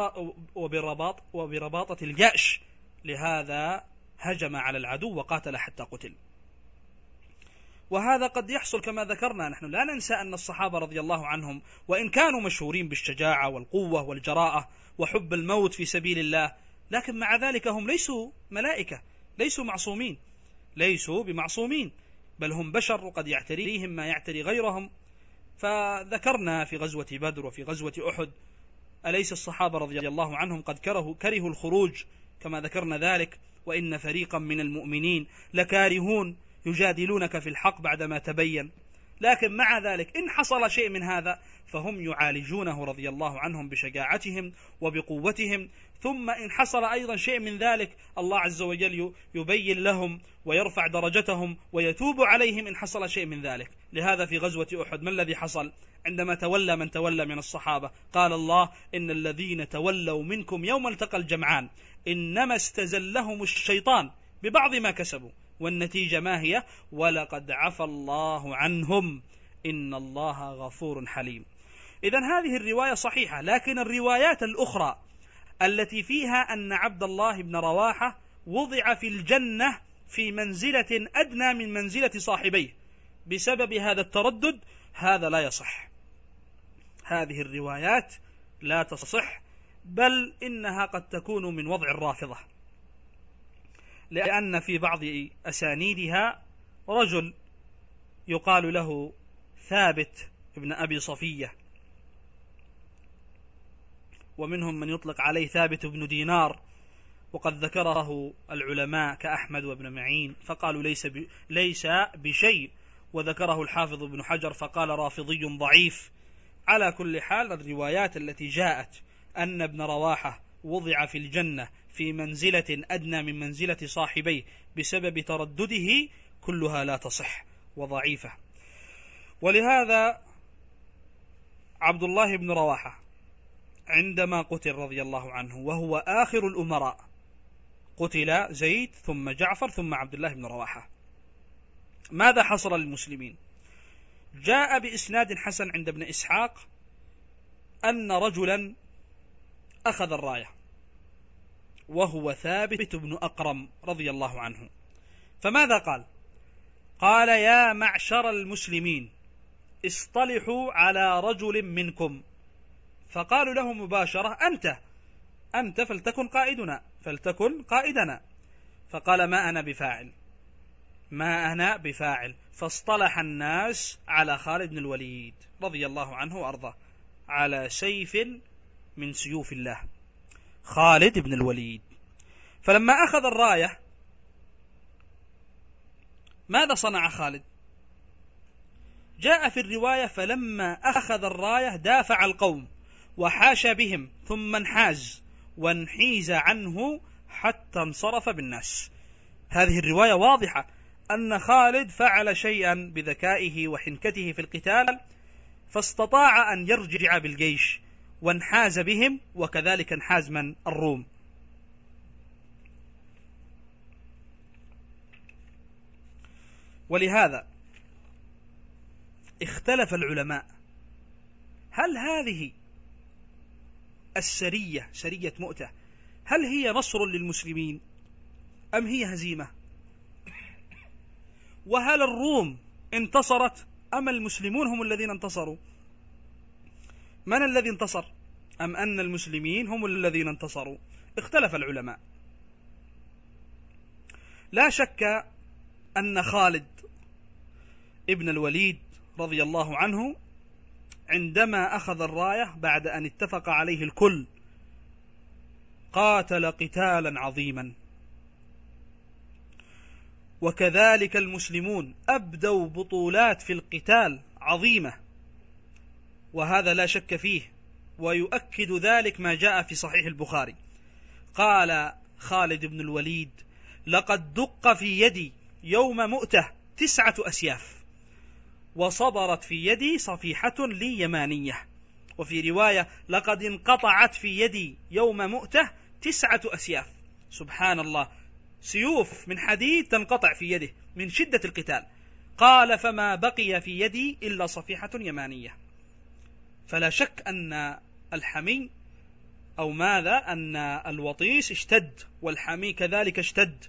وبرباط وبرباطة الجأش لهذا هجم على العدو وقاتل حتى قتل وهذا قد يحصل كما ذكرنا نحن لا ننسى أن الصحابة رضي الله عنهم وإن كانوا مشهورين بالشجاعة والقوة والجراءة وحب الموت في سبيل الله لكن مع ذلك هم ليسوا ملائكة ليسوا معصومين ليسوا بمعصومين بل هم بشر قد يعتريهم ما يعتري غيرهم فذكرنا في غزوة بدر وفي غزوة أحد أليس الصحابة رضي الله عنهم قد كرهوا, كرهوا الخروج كما ذكرنا ذلك وإن فريقا من المؤمنين لكارهون يجادلونك في الحق بعدما تبين لكن مع ذلك إن حصل شيء من هذا فهم يعالجونه رضي الله عنهم بشجاعتهم وبقوتهم ثم إن حصل أيضا شيء من ذلك الله عز وجل يبين لهم ويرفع درجتهم ويتوب عليهم إن حصل شيء من ذلك لهذا في غزوة أحد ما الذي حصل عندما تولى من تولى من الصحابة قال الله إن الذين تولوا منكم يوم التقى الجمعان إنما استزلهم الشيطان ببعض ما كسبوا والنتيجة ما هي ولقد عفى الله عنهم إن الله غفور حليم إذا هذه الرواية صحيحة لكن الروايات الأخرى التي فيها أن عبد الله بن رواحة وضع في الجنة في منزلة أدنى من منزلة صاحبيه بسبب هذا التردد هذا لا يصح هذه الروايات لا تصح بل إنها قد تكون من وضع الرافضة لأن في بعض أسانيدها رجل يقال له ثابت ابن أبي صفية ومنهم من يطلق عليه ثابت بن دينار وقد ذكره العلماء كأحمد وابن معين فقالوا ليس ليس بشيء وذكره الحافظ ابن حجر فقال رافضي ضعيف على كل حال الروايات التي جاءت أن ابن رواحة وضع في الجنة في منزلة أدنى من منزلة صاحبيه بسبب تردده كلها لا تصح وضعيفة ولهذا عبد الله بن رواحة عندما قتل رضي الله عنه وهو آخر الأمراء قتل زيد ثم جعفر ثم عبد الله بن رواحة ماذا حصل للمسلمين جاء بإسناد حسن عند ابن إسحاق أن رجلا أخذ الراية وهو ثابت بن أقرم رضي الله عنه فماذا قال قال يا معشر المسلمين اصطلحوا على رجل منكم فقالوا له مباشرة أنت أنت فلتكن قائدنا فلتكن قائدنا فقال ما أنا بفاعل ما أنا بفاعل فاصطلح الناس على خالد بن الوليد رضي الله عنه وأرضاه على سيف من سيوف الله خالد بن الوليد فلما أخذ الراية ماذا صنع خالد جاء في الرواية فلما أخذ الراية دافع القوم وحاش بهم ثم انحاز وانحيز عنه حتى انصرف بالناس هذه الرواية واضحة أن خالد فعل شيئا بذكائه وحنكته في القتال فاستطاع أن يرجع بالجيش وانحاز بهم وكذلك انحاز من الروم ولهذا اختلف العلماء هل هذه السرية سرية مؤتة هل هي نصر للمسلمين أم هي هزيمة وهل الروم انتصرت أم المسلمون هم الذين انتصروا من الذي انتصر أم أن المسلمين هم الذين انتصروا اختلف العلماء لا شك أن خالد ابن الوليد رضي الله عنه عندما أخذ الراية بعد أن اتفق عليه الكل قاتل قتالا عظيما وكذلك المسلمون أبدوا بطولات في القتال عظيمة وهذا لا شك فيه ويؤكد ذلك ما جاء في صحيح البخاري قال خالد بن الوليد لقد دق في يدي يوم مؤته تسعة أسياف وصبرت في يدي صفيحة لي يمانية وفي رواية لقد انقطعت في يدي يوم مؤته تسعة أسياف سبحان الله سيوف من حديد تنقطع في يده من شدة القتال قال فما بقي في يدي إلا صفيحة يمانية فلا شك أن الحمي أو ماذا أن الوطيس اشتد والحمي كذلك اشتد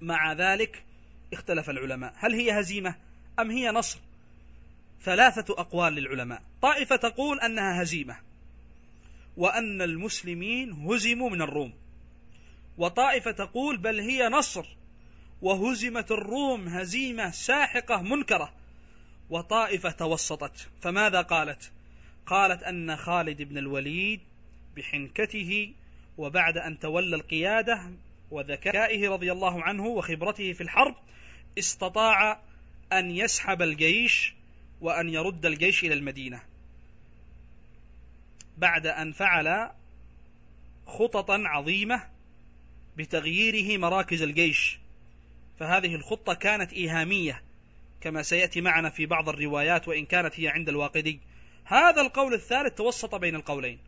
مع ذلك اختلف العلماء هل هي هزيمة أم هي نصر ثلاثة أقوال للعلماء طائفة تقول أنها هزيمة وأن المسلمين هزموا من الروم وطائفة تقول بل هي نصر وهزمت الروم هزيمة ساحقة منكرة وطائفة توسطت فماذا قالت قالت أن خالد بن الوليد بحنكته وبعد أن تولى القيادة وذكائه رضي الله عنه وخبرته في الحرب استطاع أن يسحب الجيش وأن يرد الجيش إلى المدينة بعد أن فعل خططا عظيمة بتغييره مراكز الجيش فهذه الخطة كانت إيهامية كما سيأتي معنا في بعض الروايات وإن كانت هي عند الواقدي هذا القول الثالث توسط بين القولين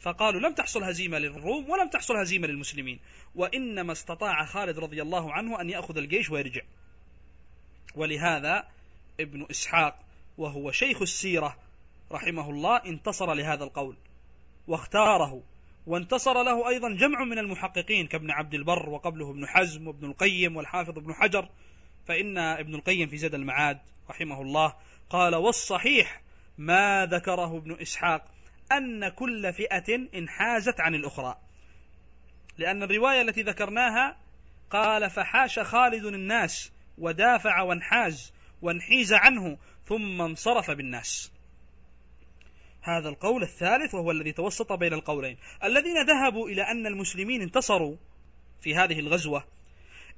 فقالوا لم تحصل هزيمة للروم ولم تحصل هزيمة للمسلمين وإنما استطاع خالد رضي الله عنه أن يأخذ الجيش ويرجع ولهذا ابن إسحاق وهو شيخ السيرة رحمه الله انتصر لهذا القول واختاره وانتصر له أيضا جمع من المحققين كابن عبد البر وقبله ابن حزم وابن القيم والحافظ ابن حجر فإن ابن القيم في زاد المعاد رحمه الله قال والصحيح ما ذكره ابن إسحاق أن كل فئة انحازت عن الأخرى لأن الرواية التي ذكرناها قال فحاش خالد الناس ودافع وانحاز وانحيز عنه ثم انصرف بالناس هذا القول الثالث وهو الذي توسط بين القولين الذين ذهبوا إلى أن المسلمين انتصروا في هذه الغزوة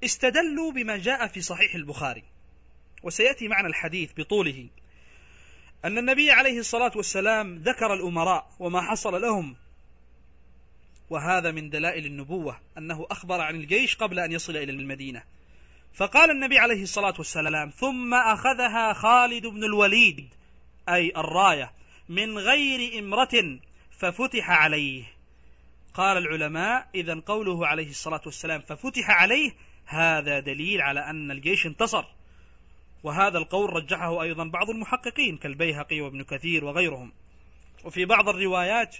استدلوا بما جاء في صحيح البخاري وسيأتي معنا الحديث بطوله أن النبي عليه الصلاة والسلام ذكر الأمراء وما حصل لهم وهذا من دلائل النبوة أنه أخبر عن الجيش قبل أن يصل إلى المدينة فقال النبي عليه الصلاة والسلام ثم أخذها خالد بن الوليد أي الراية من غير إمرة ففتح عليه قال العلماء إذا قوله عليه الصلاة والسلام ففتح عليه هذا دليل على أن الجيش انتصر وهذا القول رجحه أيضا بعض المحققين كالبيهقي وابن كثير وغيرهم وفي بعض الروايات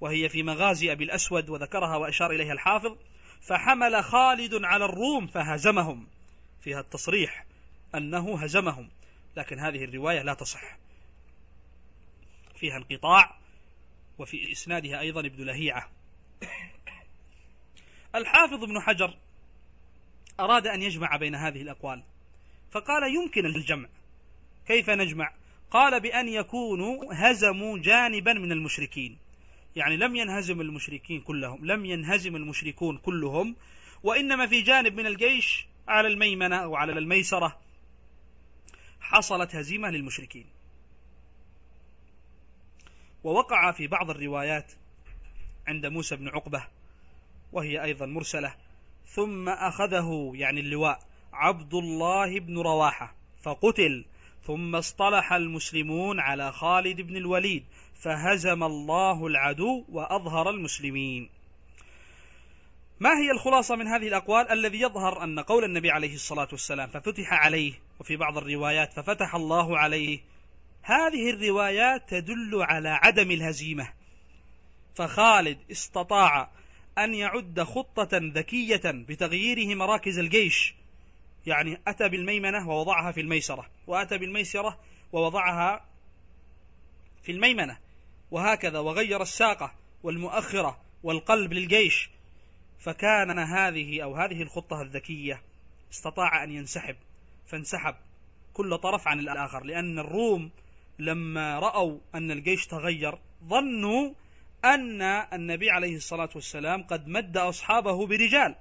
وهي في مغازي أبي الأسود وذكرها وأشار إليها الحافظ فحمل خالد على الروم فهزمهم فيها التصريح أنه هزمهم لكن هذه الرواية لا تصح فيها انقطاع وفي إسنادها أيضا ابن لهيعة الحافظ ابن حجر أراد أن يجمع بين هذه الأقوال فقال يمكن الجمع كيف نجمع قال بأن يكونوا هزموا جانبا من المشركين يعني لم ينهزم المشركين كلهم لم ينهزم المشركون كلهم وإنما في جانب من الجيش على الميمنة أو على الميسرة حصلت هزيمة للمشركين ووقع في بعض الروايات عند موسى بن عقبة وهي أيضا مرسلة ثم أخذه يعني اللواء عبد الله بن رواحة فقتل ثم اصطلح المسلمون على خالد بن الوليد فهزم الله العدو وأظهر المسلمين ما هي الخلاصة من هذه الأقوال الذي يظهر أن قول النبي عليه الصلاة والسلام ففتح عليه وفي بعض الروايات ففتح الله عليه هذه الروايات تدل على عدم الهزيمة فخالد استطاع أن يعد خطة ذكية بتغييره مراكز الجيش يعني أتى بالميمنة ووضعها في الميسرة وأتى بالميسرة ووضعها في الميمنة وهكذا وغير الساقة والمؤخرة والقلب للجيش فكان هذه أو هذه الخطة الذكية استطاع أن ينسحب فانسحب كل طرف عن الآخر لأن الروم لما رأوا أن الجيش تغير ظنوا أن النبي عليه الصلاة والسلام قد مد أصحابه برجال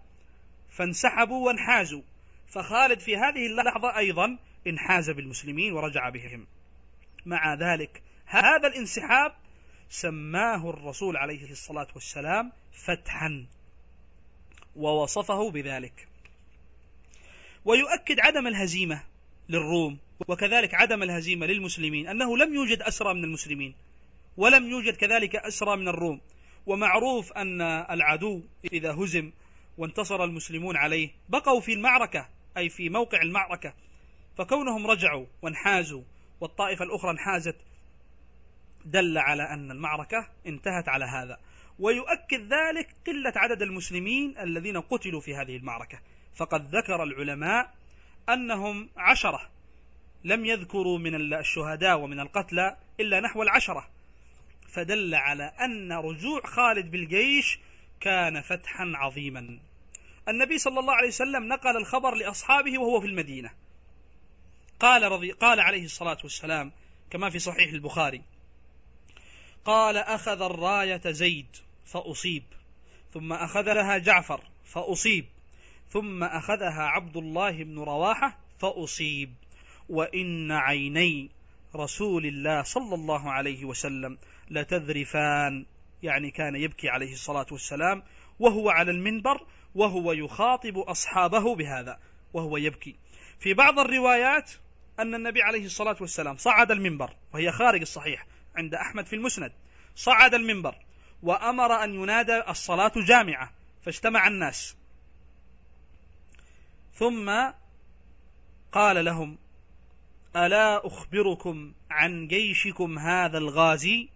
فانسحبوا وانحازوا فخالد في هذه اللحظة أيضا انحاز بالمسلمين ورجع بهم مع ذلك هذا الانسحاب سماه الرسول عليه الصلاة والسلام فتحا ووصفه بذلك ويؤكد عدم الهزيمة للروم وكذلك عدم الهزيمة للمسلمين أنه لم يوجد أسرى من المسلمين ولم يوجد كذلك أسرى من الروم ومعروف أن العدو إذا هزم وانتصر المسلمون عليه بقوا في المعركة أي في موقع المعركة فكونهم رجعوا وانحازوا والطائفة الأخرى انحازت دل على أن المعركة انتهت على هذا ويؤكد ذلك قلة عدد المسلمين الذين قتلوا في هذه المعركة فقد ذكر العلماء أنهم عشرة لم يذكروا من الشهداء ومن القتلى إلا نحو العشرة فدل على أن رجوع خالد بالجيش كان فتحا عظيما النبي صلى الله عليه وسلم نقل الخبر لأصحابه وهو في المدينة قال, رضي قال عليه الصلاة والسلام كما في صحيح البخاري قال أخذ الراية زيد فأصيب ثم اخذ لها جعفر فأصيب ثم أخذها عبد الله بن رواحة فأصيب وإن عيني رسول الله صلى الله عليه وسلم لتذرفان يعني كان يبكي عليه الصلاة والسلام وهو على المنبر وهو يخاطب أصحابه بهذا وهو يبكي في بعض الروايات أن النبي عليه الصلاة والسلام صعد المنبر وهي خارج الصحيح عند أحمد في المسند صعد المنبر وأمر أن ينادى الصلاة جامعة فاجتمع الناس ثم قال لهم ألا أخبركم عن جيشكم هذا الغازي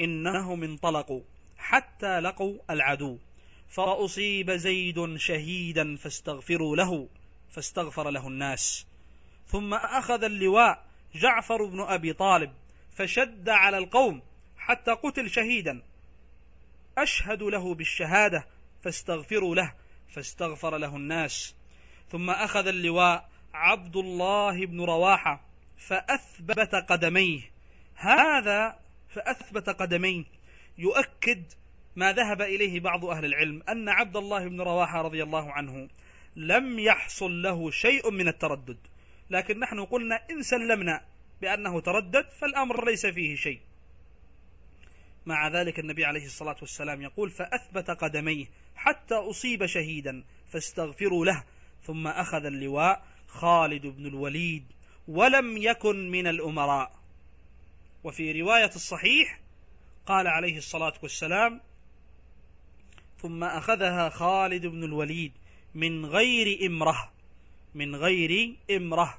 إنهم انطلقوا حتى لقوا العدو فأصيب زيد شهيدا فاستغفروا له فاستغفر له الناس ثم أخذ اللواء جعفر بن أبي طالب فشد على القوم حتى قتل شهيدا أشهد له بالشهادة فاستغفروا له فاستغفر له الناس ثم أخذ اللواء عبد الله بن رواحة فأثبت قدميه هذا فأثبت قدميه يؤكد ما ذهب إليه بعض أهل العلم أن عبد الله بن رواحة رضي الله عنه لم يحصل له شيء من التردد لكن نحن قلنا إن سلمنا بأنه تردد فالأمر ليس فيه شيء مع ذلك النبي عليه الصلاة والسلام يقول فأثبت قدميه حتى أصيب شهيدا فاستغفروا له ثم أخذ اللواء خالد بن الوليد ولم يكن من الأمراء وفي رواية الصحيح قال عليه الصلاة والسلام ثم أخذها خالد بن الوليد من غير إمره من غير إمره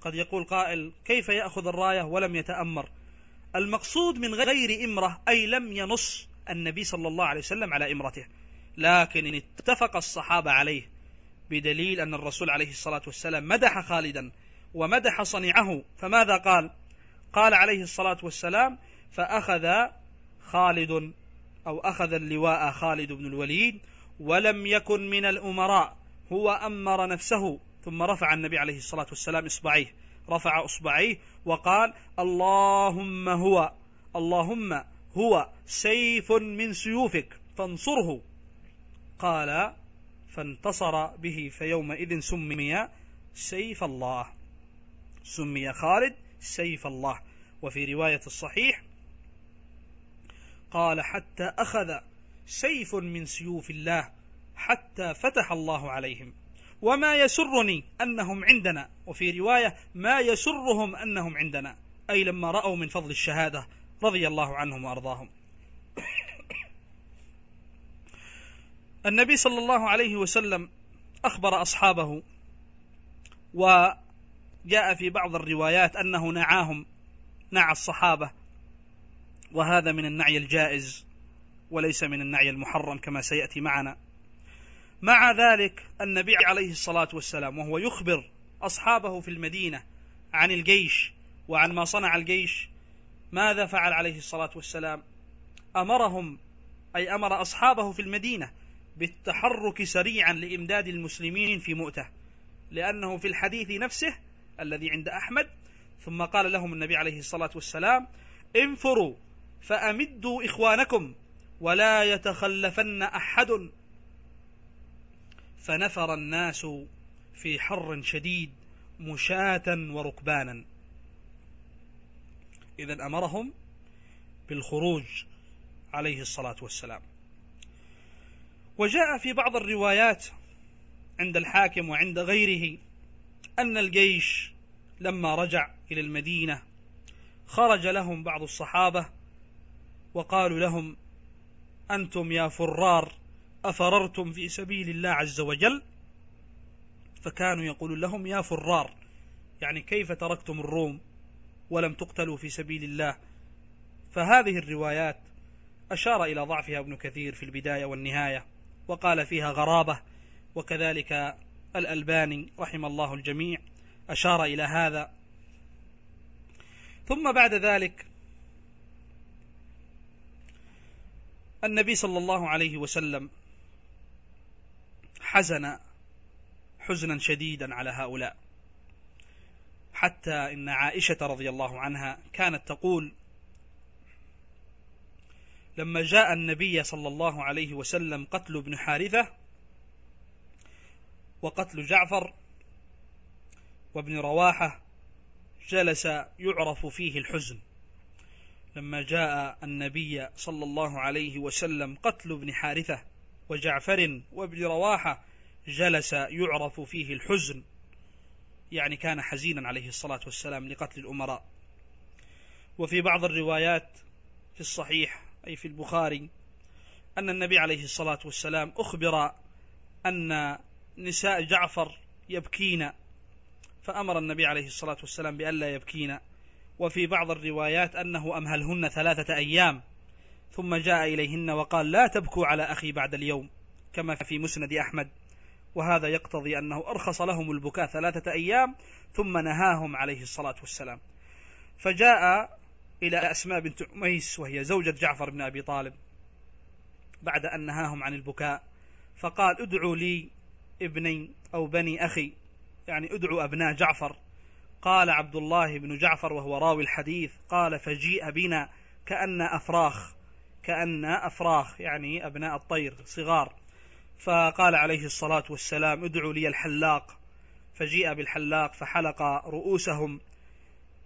قد يقول قائل كيف يأخذ الراية ولم يتأمر المقصود من غير إمره أي لم ينص النبي صلى الله عليه وسلم على إمرته لكن اتفق الصحابة عليه بدليل أن الرسول عليه الصلاة والسلام مدح خالدا ومدح صنيعه فماذا قال قال عليه الصلاة والسلام فأخذ خالد أو أخذ اللواء خالد بن الوليد ولم يكن من الأمراء هو أمر نفسه ثم رفع النبي عليه الصلاة والسلام إصبعيه رفع إصبعيه وقال اللهم هو اللهم هو سيف من سيوفك فانصره قال فانتصر به فيومئذ سمي سيف الله سمي خالد سيف الله وفي رواية الصحيح قال حتى أخذ سيف من سيوف الله حتى فتح الله عليهم وما يسرني أنهم عندنا وفي رواية ما يسرهم أنهم عندنا أي لما رأوا من فضل الشهادة رضي الله عنهم وأرضاهم النبي صلى الله عليه وسلم أخبر أصحابه وجاء في بعض الروايات أنه نعاهم نعى الصحابة وهذا من النعي الجائز وليس من النعي المحرم كما سيأتي معنا مع ذلك النبي عليه الصلاة والسلام وهو يخبر أصحابه في المدينة عن الجيش وعن ما صنع الجيش ماذا فعل عليه الصلاة والسلام أمرهم أي أمر أصحابه في المدينة بالتحرك سريعا لإمداد المسلمين في مؤتة لأنه في الحديث نفسه الذي عند أحمد ثم قال لهم النبي عليه الصلاة والسلام انفروا فأمدوا إخوانكم ولا يتخلفن أحد فنفر الناس في حر شديد مشاة وركبانا إذا أمرهم بالخروج عليه الصلاة والسلام وجاء في بعض الروايات عند الحاكم وعند غيره أن الجيش لما رجع إلى المدينة خرج لهم بعض الصحابة وقالوا لهم أنتم يا فرار أفررتم في سبيل الله عز وجل فكانوا يقولون لهم يا فرار يعني كيف تركتم الروم ولم تقتلوا في سبيل الله فهذه الروايات أشار إلى ضعفها ابن كثير في البداية والنهاية وقال فيها غرابة وكذلك الألباني رحم الله الجميع أشار إلى هذا ثم بعد ذلك النبي صلى الله عليه وسلم حزن حزنا شديدا على هؤلاء حتى إن عائشة رضي الله عنها كانت تقول لما جاء النبي صلى الله عليه وسلم قتل ابن حارثة وقتل جعفر وابن رواحة جلس يعرف فيه الحزن لما جاء النبي صلى الله عليه وسلم قتل ابن حارثة وجعفر وابن رواحة جلس يعرف فيه الحزن يعني كان حزينا عليه الصلاة والسلام لقتل الأمراء وفي بعض الروايات في الصحيح أي في البخاري أن النبي عليه الصلاة والسلام أخبر أن نساء جعفر يبكين فأمر النبي عليه الصلاة والسلام بأن لا يبكين وفي بعض الروايات أنه أمهلهن ثلاثة أيام ثم جاء إليهن وقال لا تبكوا على أخي بعد اليوم كما في مسند أحمد وهذا يقتضي أنه أرخص لهم البكاء ثلاثة أيام ثم نهاهم عليه الصلاة والسلام فجاء إلى أسماء بنت عميس وهي زوجة جعفر بن أبي طالب بعد أن نهاهم عن البكاء فقال ادعوا لي ابني أو بني أخي يعني ادعوا أبناء جعفر قال عبد الله بن جعفر وهو راوي الحديث قال فجيء بنا كأن أفراخ كأن أفراخ يعني أبناء الطير صغار فقال عليه الصلاة والسلام ادعوا لي الحلاق فجيء بالحلاق فحلق رؤوسهم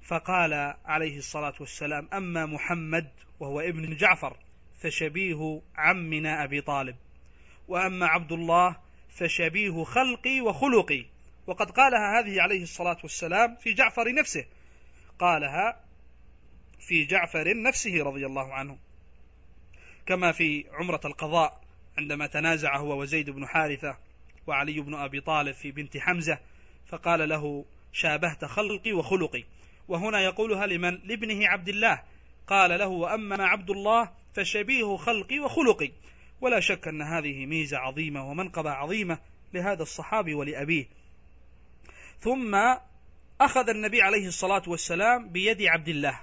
فقال عليه الصلاة والسلام أما محمد وهو ابن جعفر فشبيه عمنا أبي طالب وأما عبد الله فشبيه خلقي وخلقي وقد قالها هذه عليه الصلاة والسلام في جعفر نفسه قالها في جعفر نفسه رضي الله عنه كما في عمرة القضاء عندما تنازع هو وزيد بن حارثة وعلي بن أبي طالب في بنت حمزة فقال له شابهت خلقي وخلقي وهنا يقولها لمن لابنه عبد الله قال له وأما عبد الله فشبيه خلقي وخلقي ولا شك أن هذه ميزة عظيمة ومنقبة عظيمة لهذا الصحابي ولأبيه ثم أخذ النبي عليه الصلاة والسلام بيد عبد الله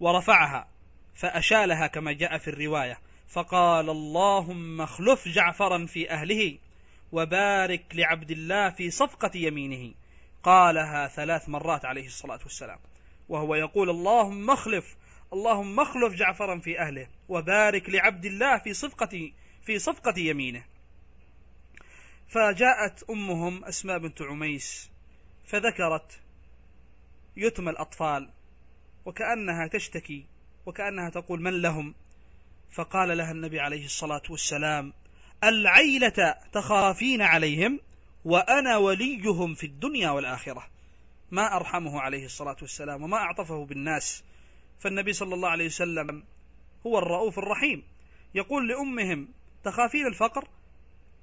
ورفعها فأشالها كما جاء في الرواية فقال اللهم اخلف جعفرا في أهله وبارك لعبد الله في صفقة يمينه قالها ثلاث مرات عليه الصلاة والسلام وهو يقول اللهم اخلف اللهم اخلف جعفرا في أهله وبارك لعبد الله في صفقة في صفقة يمينه فجاءت أمهم أسماء بنت عميس فذكرت يتم الأطفال وكأنها تشتكي وكأنها تقول من لهم فقال لها النبي عليه الصلاة والسلام العيلة تخافين عليهم وأنا وليهم في الدنيا والآخرة ما أرحمه عليه الصلاة والسلام وما أعطفه بالناس فالنبي صلى الله عليه وسلم هو الرؤوف الرحيم يقول لأمهم تخافين الفقر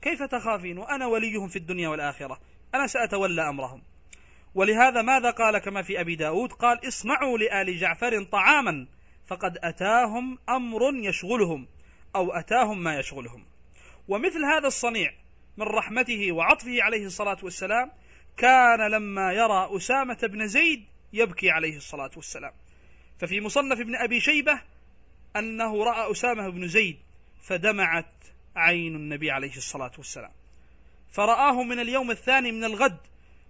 كيف تخافين وأنا وليهم في الدنيا والآخرة أنا سأتولى أمرهم ولهذا ماذا قال كما في أبي داود قال اصنعوا لآل جعفر طعاما فقد أتاهم أمر يشغلهم أو أتاهم ما يشغلهم ومثل هذا الصنيع من رحمته وعطفه عليه الصلاة والسلام كان لما يرى أسامة بن زيد يبكي عليه الصلاة والسلام ففي مصنف ابن أبي شيبة أنه رأى أسامة بن زيد فدمعت عين النبي عليه الصلاة والسلام فرآه من اليوم الثاني من الغد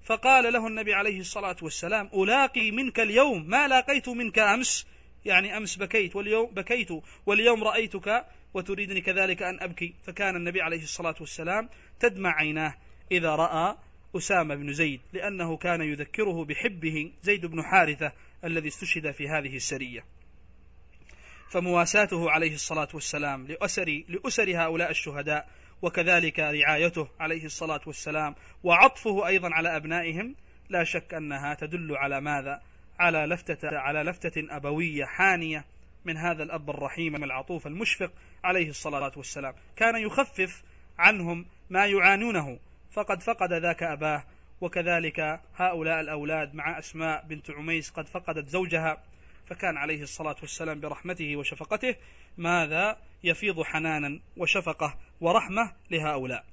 فقال له النبي عليه الصلاة والسلام ألاقي منك اليوم ما لاقيت منك أمس يعني أمس بكيت واليوم بكيت واليوم رأيتك وتريدني كذلك أن أبكي فكان النبي عليه الصلاة والسلام تدمع عيناه إذا رأى أسامة بن زيد لأنه كان يذكره بحبه زيد بن حارثة الذي استشهد في هذه السرية فمواساته عليه الصلاة والسلام لأسر, لأسر هؤلاء الشهداء وكذلك رعايته عليه الصلاة والسلام وعطفه أيضا على أبنائهم لا شك أنها تدل على ماذا على لفتة, على لفتة أبوية حانية من هذا الأب الرحيم العطوف المشفق عليه الصلاة والسلام كان يخفف عنهم ما يعانونه فقد فقد ذاك أباه وكذلك هؤلاء الأولاد مع أسماء بنت عميس قد فقدت زوجها فكان عليه الصلاة والسلام برحمته وشفقته ماذا يفيض حنانا وشفقة ورحمة لهؤلاء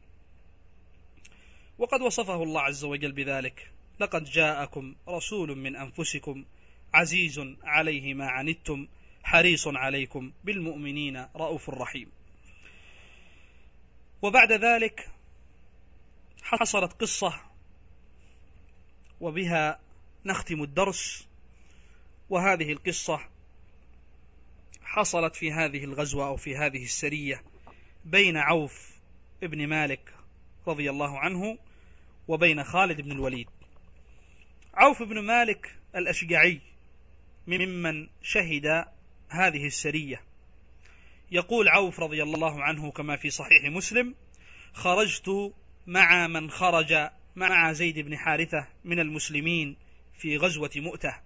وقد وصفه الله عز وجل بذلك لقد جاءكم رسول من أنفسكم عزيز عليه ما عنتم حريص عليكم بالمؤمنين رؤوف رحيم وبعد ذلك حصلت قصة وبها نختم الدرس وهذه القصة حصلت في هذه الغزوة أو في هذه السرية بين عوف ابن مالك رضي الله عنه وبين خالد بن الوليد عوف بن مالك الأشجعي ممن شهد هذه السرية يقول عوف رضي الله عنه كما في صحيح مسلم خرجت مع من خرج مع زيد بن حارثة من المسلمين في غزوة مؤتة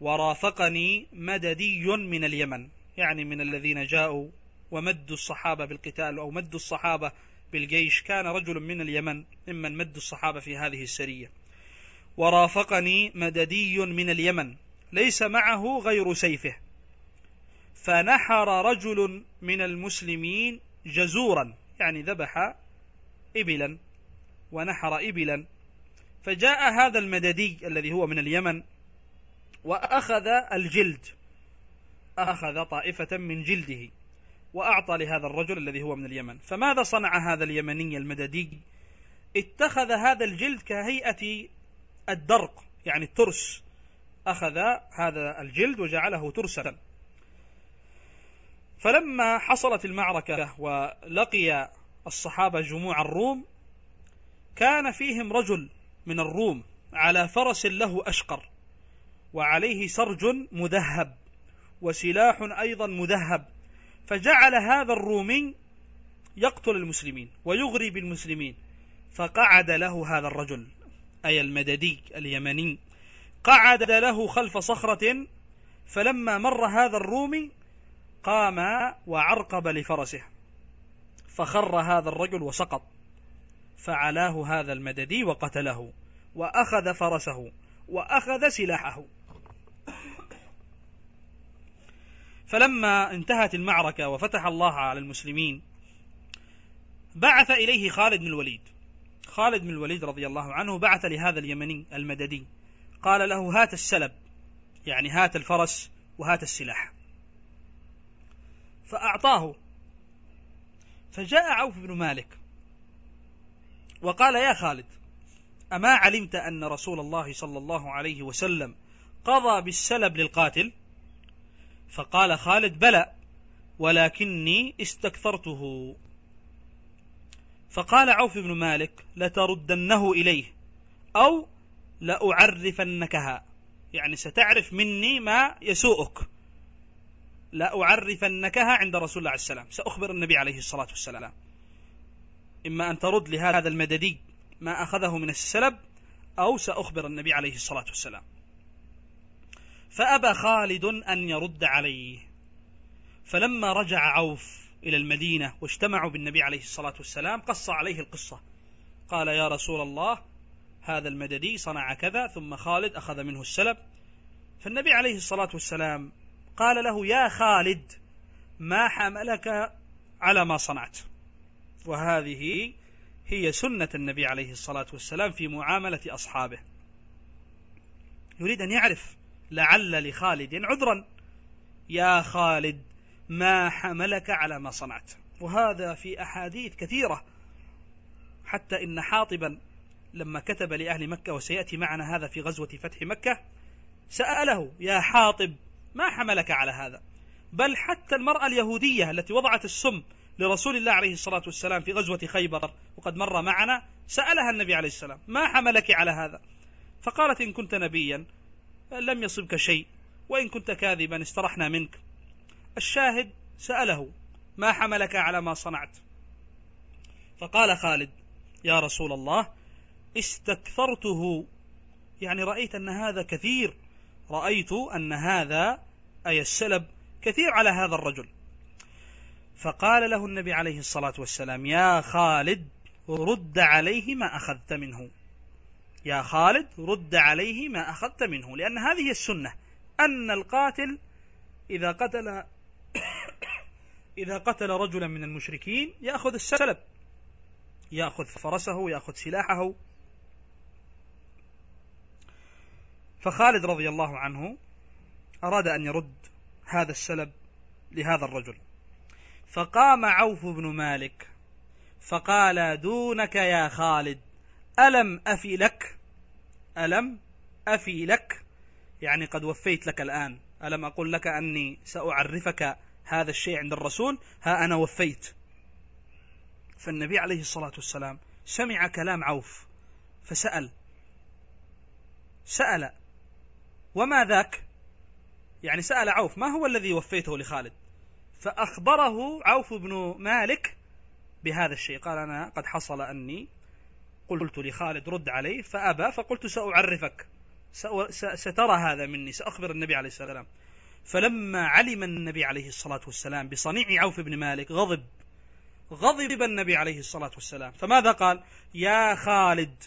ورافقني مددي من اليمن يعني من الذين جاءوا ومدوا الصحابة بالقتال أو مدوا الصحابة بالجيش كان رجل من اليمن ممن مدوا الصحابة في هذه السرية ورافقني مددي من اليمن ليس معه غير سيفه فنحر رجل من المسلمين جزورا يعني ذبح إبلا ونحر إبلا فجاء هذا المددي الذي هو من اليمن وأخذ الجلد أخذ طائفة من جلده وأعطى لهذا الرجل الذي هو من اليمن فماذا صنع هذا اليمني المددي اتخذ هذا الجلد كهيئة الدرق يعني الترس أخذ هذا الجلد وجعله ترسا فلما حصلت المعركة ولقي الصحابة جموع الروم كان فيهم رجل من الروم على فرس له أشقر وعليه سرج مذهب وسلاح أيضا مذهب فجعل هذا الرومي يقتل المسلمين ويغري بالمسلمين فقعد له هذا الرجل أي المددي اليمني قعد له خلف صخرة فلما مر هذا الرومي قام وعرقب لفرسه فخر هذا الرجل وسقط فعلاه هذا المددي وقتله وأخذ فرسه وأخذ سلاحه فلما انتهت المعركة وفتح الله على المسلمين بعث إليه خالد بن الوليد خالد بن الوليد رضي الله عنه بعث لهذا اليمني المددي قال له هات السلب يعني هات الفرس وهات السلاح فأعطاه فجاء عوف بن مالك وقال يا خالد أما علمت أن رسول الله صلى الله عليه وسلم قضى بالسلب للقاتل فقال خالد بلى ولكني استكثرته فقال عوف بن مالك لتردنه إليه أو لأعرفنكها يعني ستعرف مني ما يسوءك لأعرفنكها عند رسول الله عليه السلام سأخبر النبي عليه الصلاة والسلام إما أن ترد لهذا المددي ما أخذه من السلب أو سأخبر النبي عليه الصلاة والسلام فأبى خالد أن يرد عليه فلما رجع عوف إلى المدينة واجتمعوا بالنبي عليه الصلاة والسلام قص عليه القصة قال يا رسول الله هذا المددي صنع كذا ثم خالد أخذ منه السلب فالنبي عليه الصلاة والسلام قال له يا خالد ما حملك على ما صنعت وهذه هي سنة النبي عليه الصلاة والسلام في معاملة أصحابه يريد أن يعرف لعل لخالد عذرا يا خالد ما حملك على ما صنعت وهذا في أحاديث كثيرة حتى إن حاطبا لما كتب لأهل مكة وسيأتي معنا هذا في غزوة فتح مكة سأله يا حاطب ما حملك على هذا بل حتى المرأة اليهودية التي وضعت السم لرسول الله عليه الصلاة والسلام في غزوة خيبر وقد مر معنا سألها النبي عليه السلام ما حملك على هذا فقالت إن كنت نبيا لم يصبك شيء وإن كنت كاذبا استرحنا منك الشاهد سأله ما حملك على ما صنعت فقال خالد يا رسول الله استكثرته يعني رأيت أن هذا كثير رأيت أن هذا أي السلب كثير على هذا الرجل فقال له النبي عليه الصلاة والسلام يا خالد رد عليه ما أخذت منه يا خالد رد عليه ما أخذت منه لأن هذه السنة أن القاتل إذا قتل إذا قتل رجلا من المشركين يأخذ السلب يأخذ فرسه يأخذ سلاحه فخالد رضي الله عنه أراد أن يرد هذا السلب لهذا الرجل فقام عوف بن مالك فقال دونك يا خالد ألم أفي لك ألم أفي لك يعني قد وفيت لك الآن ألم أقل لك أني سأعرفك هذا الشيء عند الرسول ها أنا وفيت فالنبي عليه الصلاة والسلام سمع كلام عوف فسأل سأل وما ذاك يعني سأل عوف ما هو الذي وفيته لخالد فأخبره عوف بن مالك بهذا الشيء قال أنا قد حصل أني قلت لخالد رد علي فأبى فقلت سأعرفك سترى هذا مني سأخبر النبي عليه الصلاة والسلام فلما علم النبي عليه الصلاة والسلام بصنيع عوف بن مالك غضب غضب النبي عليه الصلاة والسلام فماذا قال يا خالد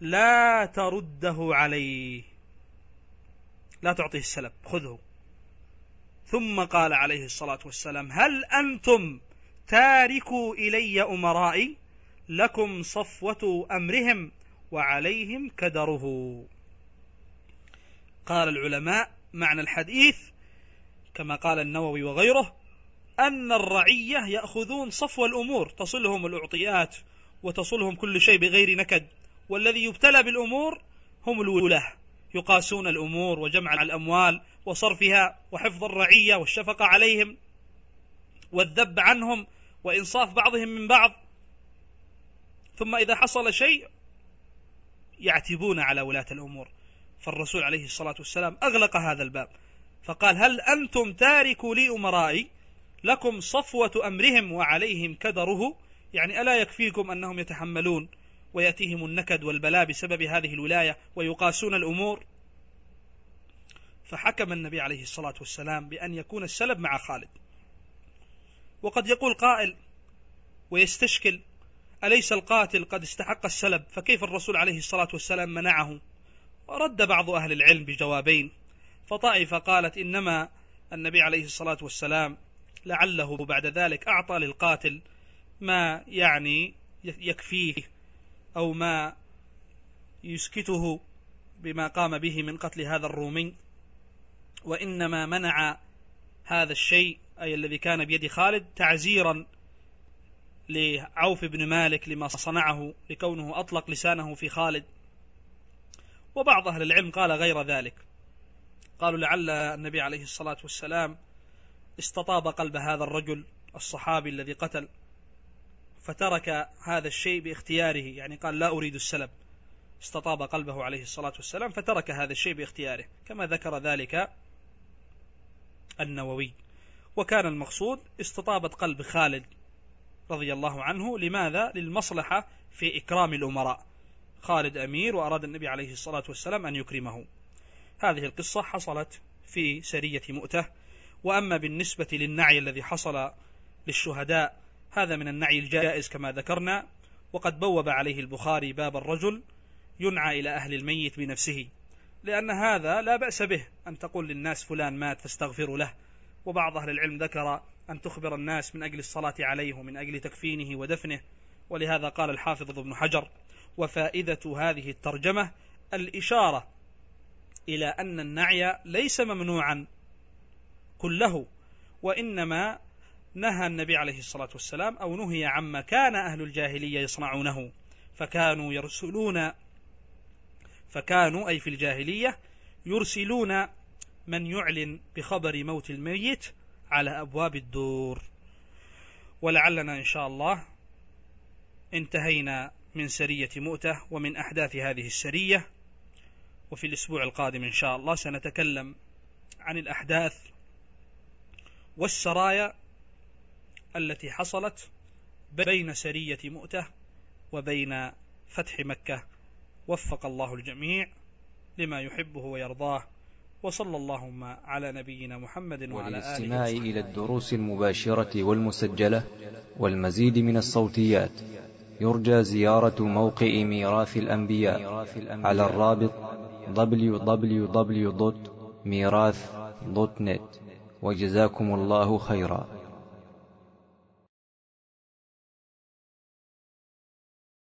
لا ترده عليه لا تعطيه السلب خذه ثم قال عليه الصلاة والسلام هل أنتم تاركوا إلي أمرائي لكم صفوة أمرهم وعليهم كدره قال العلماء معنى الحديث كما قال النووي وغيره أن الرعية يأخذون صفو الأمور تصلهم الأعطيات وتصلهم كل شيء بغير نكد والذي يبتلى بالأمور هم الولاة يقاسون الأمور وجمع الأموال وصرفها وحفظ الرعية والشفقة عليهم والذب عنهم وإنصاف بعضهم من بعض ثم إذا حصل شيء يعتبون على ولاة الأمور فالرسول عليه الصلاة والسلام أغلق هذا الباب فقال هل أنتم تاركوا لي أمرائي لكم صفوة أمرهم وعليهم كدره يعني ألا يكفيكم أنهم يتحملون ويأتيهم النكد والبلاء بسبب هذه الولاية ويقاسون الأمور فحكم النبي عليه الصلاة والسلام بأن يكون السلب مع خالد وقد يقول قائل ويستشكل أليس القاتل قد استحق السلب فكيف الرسول عليه الصلاة والسلام منعه ورد بعض أهل العلم بجوابين فطائفة قالت إنما النبي عليه الصلاة والسلام لعله بعد ذلك أعطى للقاتل ما يعني يكفيه أو ما يسكته بما قام به من قتل هذا الرومي وإنما منع هذا الشيء أي الذي كان بيد خالد تعزيرا لعوف بن مالك لما صنعه لكونه أطلق لسانه في خالد وبعض أهل العلم قال غير ذلك قالوا لعل النبي عليه الصلاة والسلام استطاب قلب هذا الرجل الصحابي الذي قتل فترك هذا الشيء باختياره يعني قال لا أريد السلب استطاب قلبه عليه الصلاة والسلام فترك هذا الشيء باختياره كما ذكر ذلك النووي وكان المقصود استطابة قلب خالد رضي الله عنه لماذا؟ للمصلحة في إكرام الأمراء خالد أمير وأراد النبي عليه الصلاة والسلام أن يكرمه هذه القصة حصلت في سرية مؤتة وأما بالنسبة للنعي الذي حصل للشهداء هذا من النعي الجائز كما ذكرنا وقد بوب عليه البخاري باب الرجل ينعى إلى أهل الميت بنفسه لأن هذا لا بأس به أن تقول للناس فلان مات فاستغفروا له وبعض أهل العلم ذكر أن تخبر الناس من أجل الصلاة عليه ومن أجل تكفينه ودفنه ولهذا قال الحافظ ابن حجر وفائدة هذه الترجمة الإشارة إلى أن النعي ليس ممنوعا كله وإنما نهى النبي عليه الصلاة والسلام أو نهي عما كان أهل الجاهلية يصنعونه فكانوا يرسلون فكانوا أي في الجاهلية يرسلون من يعلن بخبر موت الميت على أبواب الدور ولعلنا إن شاء الله انتهينا من سرية مؤتة ومن أحداث هذه السرية وفي الأسبوع القادم إن شاء الله سنتكلم عن الأحداث والسرايا التي حصلت بين سرية مؤتة وبين فتح مكة وفق الله الجميع لما يحبه ويرضاه وصلى اللهم على نبينا محمد وعلى آله والاستماع إلى الدروس المباشرة والمسجلة والمزيد من الصوتيات يرجى زيارة موقع ميراث الأنبياء على الرابط www.mirath.net وجزاكم الله خيرا